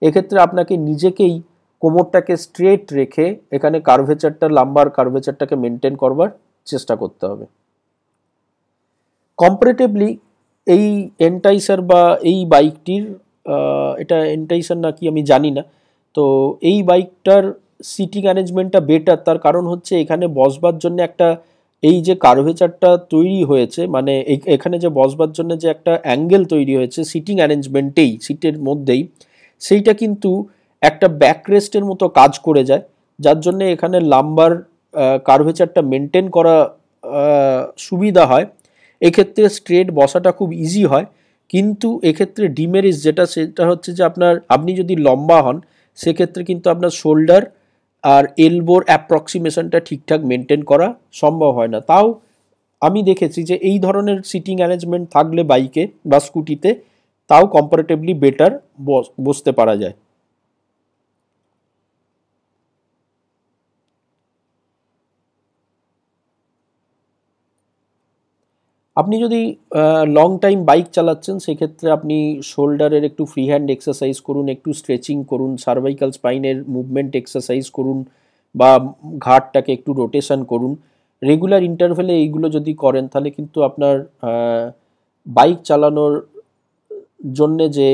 এক্ষেত্রে আপনাকে নিজেকেই কোমরটাকে স্ট্রেট রেখে এখানে কার্ভেচারটা লাম্বার কার্ভেচারটাকে মেনটেন করবার চেষ্টা করতে হবে কম্পারেটিভলি এই এনটাইসার বা এই বাইকটির এটা এনটাইসার নাকি আমি জানি না তো এই বাইকটার সিটিং অ্যারেঞ্জমেন্টটা বেটার তার কারণ হচ্ছে এখানে বসবার জন্য একটা এই যে কার্ভেচারটা তৈরি হয়েছে মানে এখানে যে বসবার জন্য যে একটা অ্যাঙ্গেল তৈরি হয়েছে সিটিং অ্যারেঞ্জমেন্টেই সিটের মধ্যেই সেইটা কিন্তু একটা ব্যাকরেস্টের মতো কাজ করে যায় যার জন্য এখানে লাম্বার কার্ভেচারটা মেনটেন করা সুবিধা হয় এক্ষেত্রে স্ট্রেট বসাটা খুব ইজি হয় কিন্তু এক্ষেত্রে ডিমেরিস যেটা সেটা হচ্ছে যে আপনার আপনি যদি লম্বা হন সেক্ষেত্রে কিন্তু আপনার শোল্ডার আর এলবোর অ্যাপ্রক্সিমেশনটা ঠিকঠাক মেনটেন করা সম্ভব হয় না তাও আমি দেখেছি যে এই ধরনের সিটিং অ্যারেঞ্জমেন্ট থাকলে বাইকে বা স্কুটিতে তাও কম্পারেটিভলি বেটার বুঝতে পারা যায় আপনি যদি লং টাইম বাইক চালাচ্ছেন সেক্ষেত্রে আপনি শোল্ডারের একটু ফ্রি হ্যান্ড এক্সারসাইজ করুন একটু স্ট্রেচিং করুন সার্ভাইকাল স্পাইনের মুভমেন্ট এক্সারসাইজ করুন বা ঘাটটাকে একটু রোটেশন করুন রেগুলার ইন্টারভেলে এইগুলো যদি করেন তাহলে কিন্তু আপনার বাইক চালানোর জন্য যে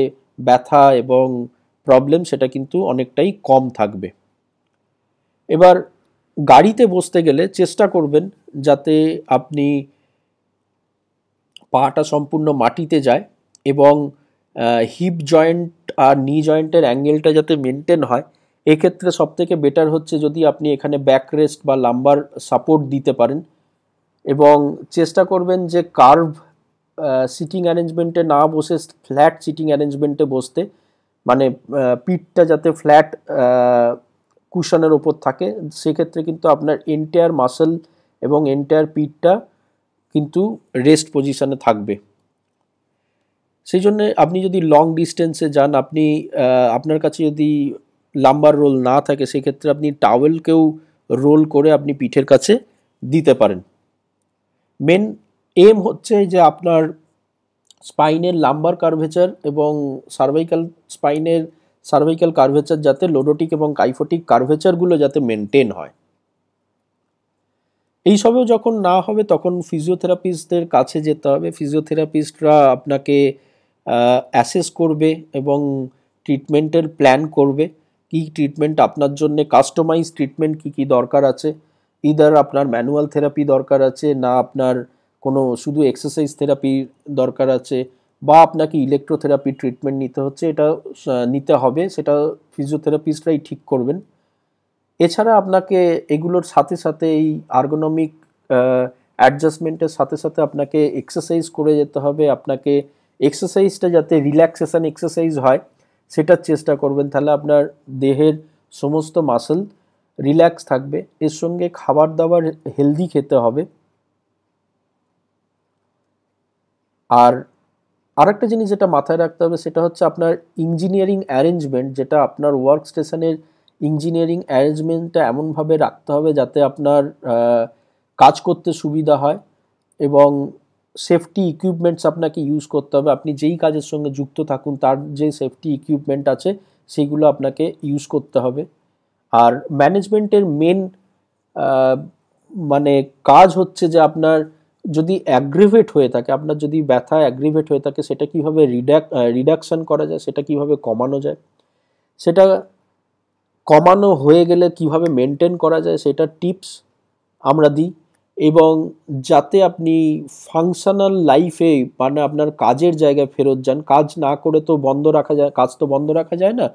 ব্যথা এবং প্রবলেম সেটা কিন্তু অনেকটাই কম থাকবে এবার গাড়িতে বসতে গেলে চেষ্টা করবেন যাতে আপনি পাটা সম্পূর্ণ মাটিতে যায় এবং হিপ জয়েন্ট আর নি জয়েন্টের অ্যাঙ্গেলটা যাতে মেনটেন হয় এক্ষেত্রে সবথেকে বেটার হচ্ছে যদি আপনি এখানে ব্যাক রেস্ট বা লাম্বার সাপোর্ট দিতে পারেন এবং চেষ্টা করবেন যে কার্ভ সিটিং অ্যারেঞ্জমেন্টে না বসে ফ্ল্যাট সিটিং অ্যারেঞ্জমেন্টে বসতে মানে পিঠটা যাতে ফ্ল্যাট কুশনের ওপর থাকে সেক্ষেত্রে কিন্তু আপনার এন্টায়ার মাসেল এবং এন্টায়ার পিঠটা কিন্তু রেস্ট পজিশানে থাকবে সেই জন্য আপনি যদি লং ডিস্টেন্সে যান আপনি আপনার কাছে যদি লাম্বার রোল না থাকে সেক্ষেত্রে আপনি টাওয়েলকেও রোল করে আপনি পিঠের কাছে দিতে পারেন মেন এম হচ্ছে যে আপনার স্পাইনের লাম্বার কার্ভেচার এবং সার্ভাইকাল স্পাইনের সার্ভাইকাল কার্ভেচার যাতে লোডোটিক এবং কাইফোটিক কার্ভেচারগুলো যাতে মেনটেন হয় এইসবেও যখন না হবে তখন ফিজিওথেরাপিস্টদের কাছে যেতে হবে ফিজিওথেরাপিস্টরা আপনাকে অ্যাসেস করবে এবং ট্রিটমেন্টের প্ল্যান করবে কি ট্রিটমেন্ট আপনার জন্য কাস্টমাইজ ট্রিটমেন্ট কি কি দরকার আছে ইদার আপনার ম্যানুয়াল থেরাপি দরকার আছে না আপনার কোনো শুধু এক্সারসাইজ থেরাপির দরকার আছে বা আপনাকে ইলেকট্রোথেরাপি ট্রিটমেন্ট নিতে হচ্ছে এটা নিতে হবে সেটা ফিজিওথেরাপিস্টরাই ঠিক করবেন এছাড়া আপনাকে এগুলোর সাথে সাথে এই আর্গোনমিক অ্যাডজাস্টমেন্টের সাথে সাথে আপনাকে এক্সারসাইজ করে যেতে হবে আপনাকে এক্সারসাইজটা যাতে রিল্যাক্সেশান এক্সারসাইজ হয় সেটার চেষ্টা করবেন তাহলে আপনার দেহের সমস্ত মাসেল রিল্যাক্স থাকবে এর সঙ্গে খাবার দাবার হেলদি খেতে হবে আর আরেকটা জিনিস যেটা মাথায় রাখতে হবে সেটা হচ্ছে আপনার ইঞ্জিনিয়ারিং অ্যারেঞ্জমেন্ট যেটা আপনার ওয়ার্ক স্টেশনের ইঞ্জিনিয়ারিং অ্যারেঞ্জমেন্টটা এমনভাবে রাখতে হবে যাতে আপনার কাজ করতে সুবিধা হয় এবং সেফটি ইকুইপমেন্টস আপনাকে ইউজ করতে হবে আপনি যেই কাজের সঙ্গে যুক্ত থাকুন তার যে সেফটি ইকুইপমেন্ট আছে সেগুলো আপনাকে ইউজ করতে হবে আর ম্যানেজমেন্টের মেন মানে কাজ হচ্ছে যে আপনার যদি অ্যাগ্রিভেট হয়ে থাকে আপনার যদি ব্যথা অ্যাগ্রিভেট হয়ে থাকে সেটা কীভাবে রিডাক রিডাকশান করা যায় সেটা কিভাবে কমানো যায় সেটা কমানো হয়ে গেলে কিভাবে মেনটেন করা যায় সেটা টিপস আমরা দিই এবং যাতে আপনি ফাংশনাল লাইফে মানে আপনার কাজের জায়গায় ফেরত যান কাজ না করে তো বন্ধ রাখা যায় কাজ তো বন্ধ রাখা যায় না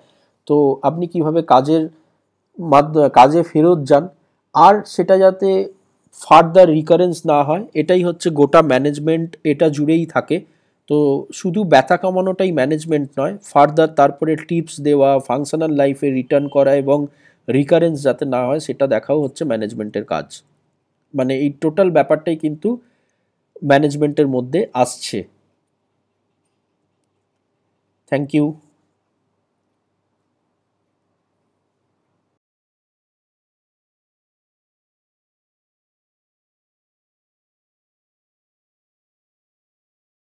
তো আপনি কিভাবে কাজের মাধ্যমে কাজে ফেরত যান আর সেটা যাতে ফার্দার রিকারেন্স না হয় এটাই হচ্ছে গোটা ম্যানেজমেন্ট এটা জুড়েই থাকে তো শুধু ব্যথা কমানোটাই ম্যানেজমেন্ট নয় ফার্দার তারপরে টিপস দেওয়া ফাংশনাল লাইফে রিটার্ন করা এবং রিকারেন্স যাতে না হয় সেটা দেখাও হচ্ছে ম্যানেজমেন্টের কাজ মানে এই টোটাল ব্যাপারটাই কিন্তু ম্যানেজমেন্টের মধ্যে আসছে থ্যাংক ইউ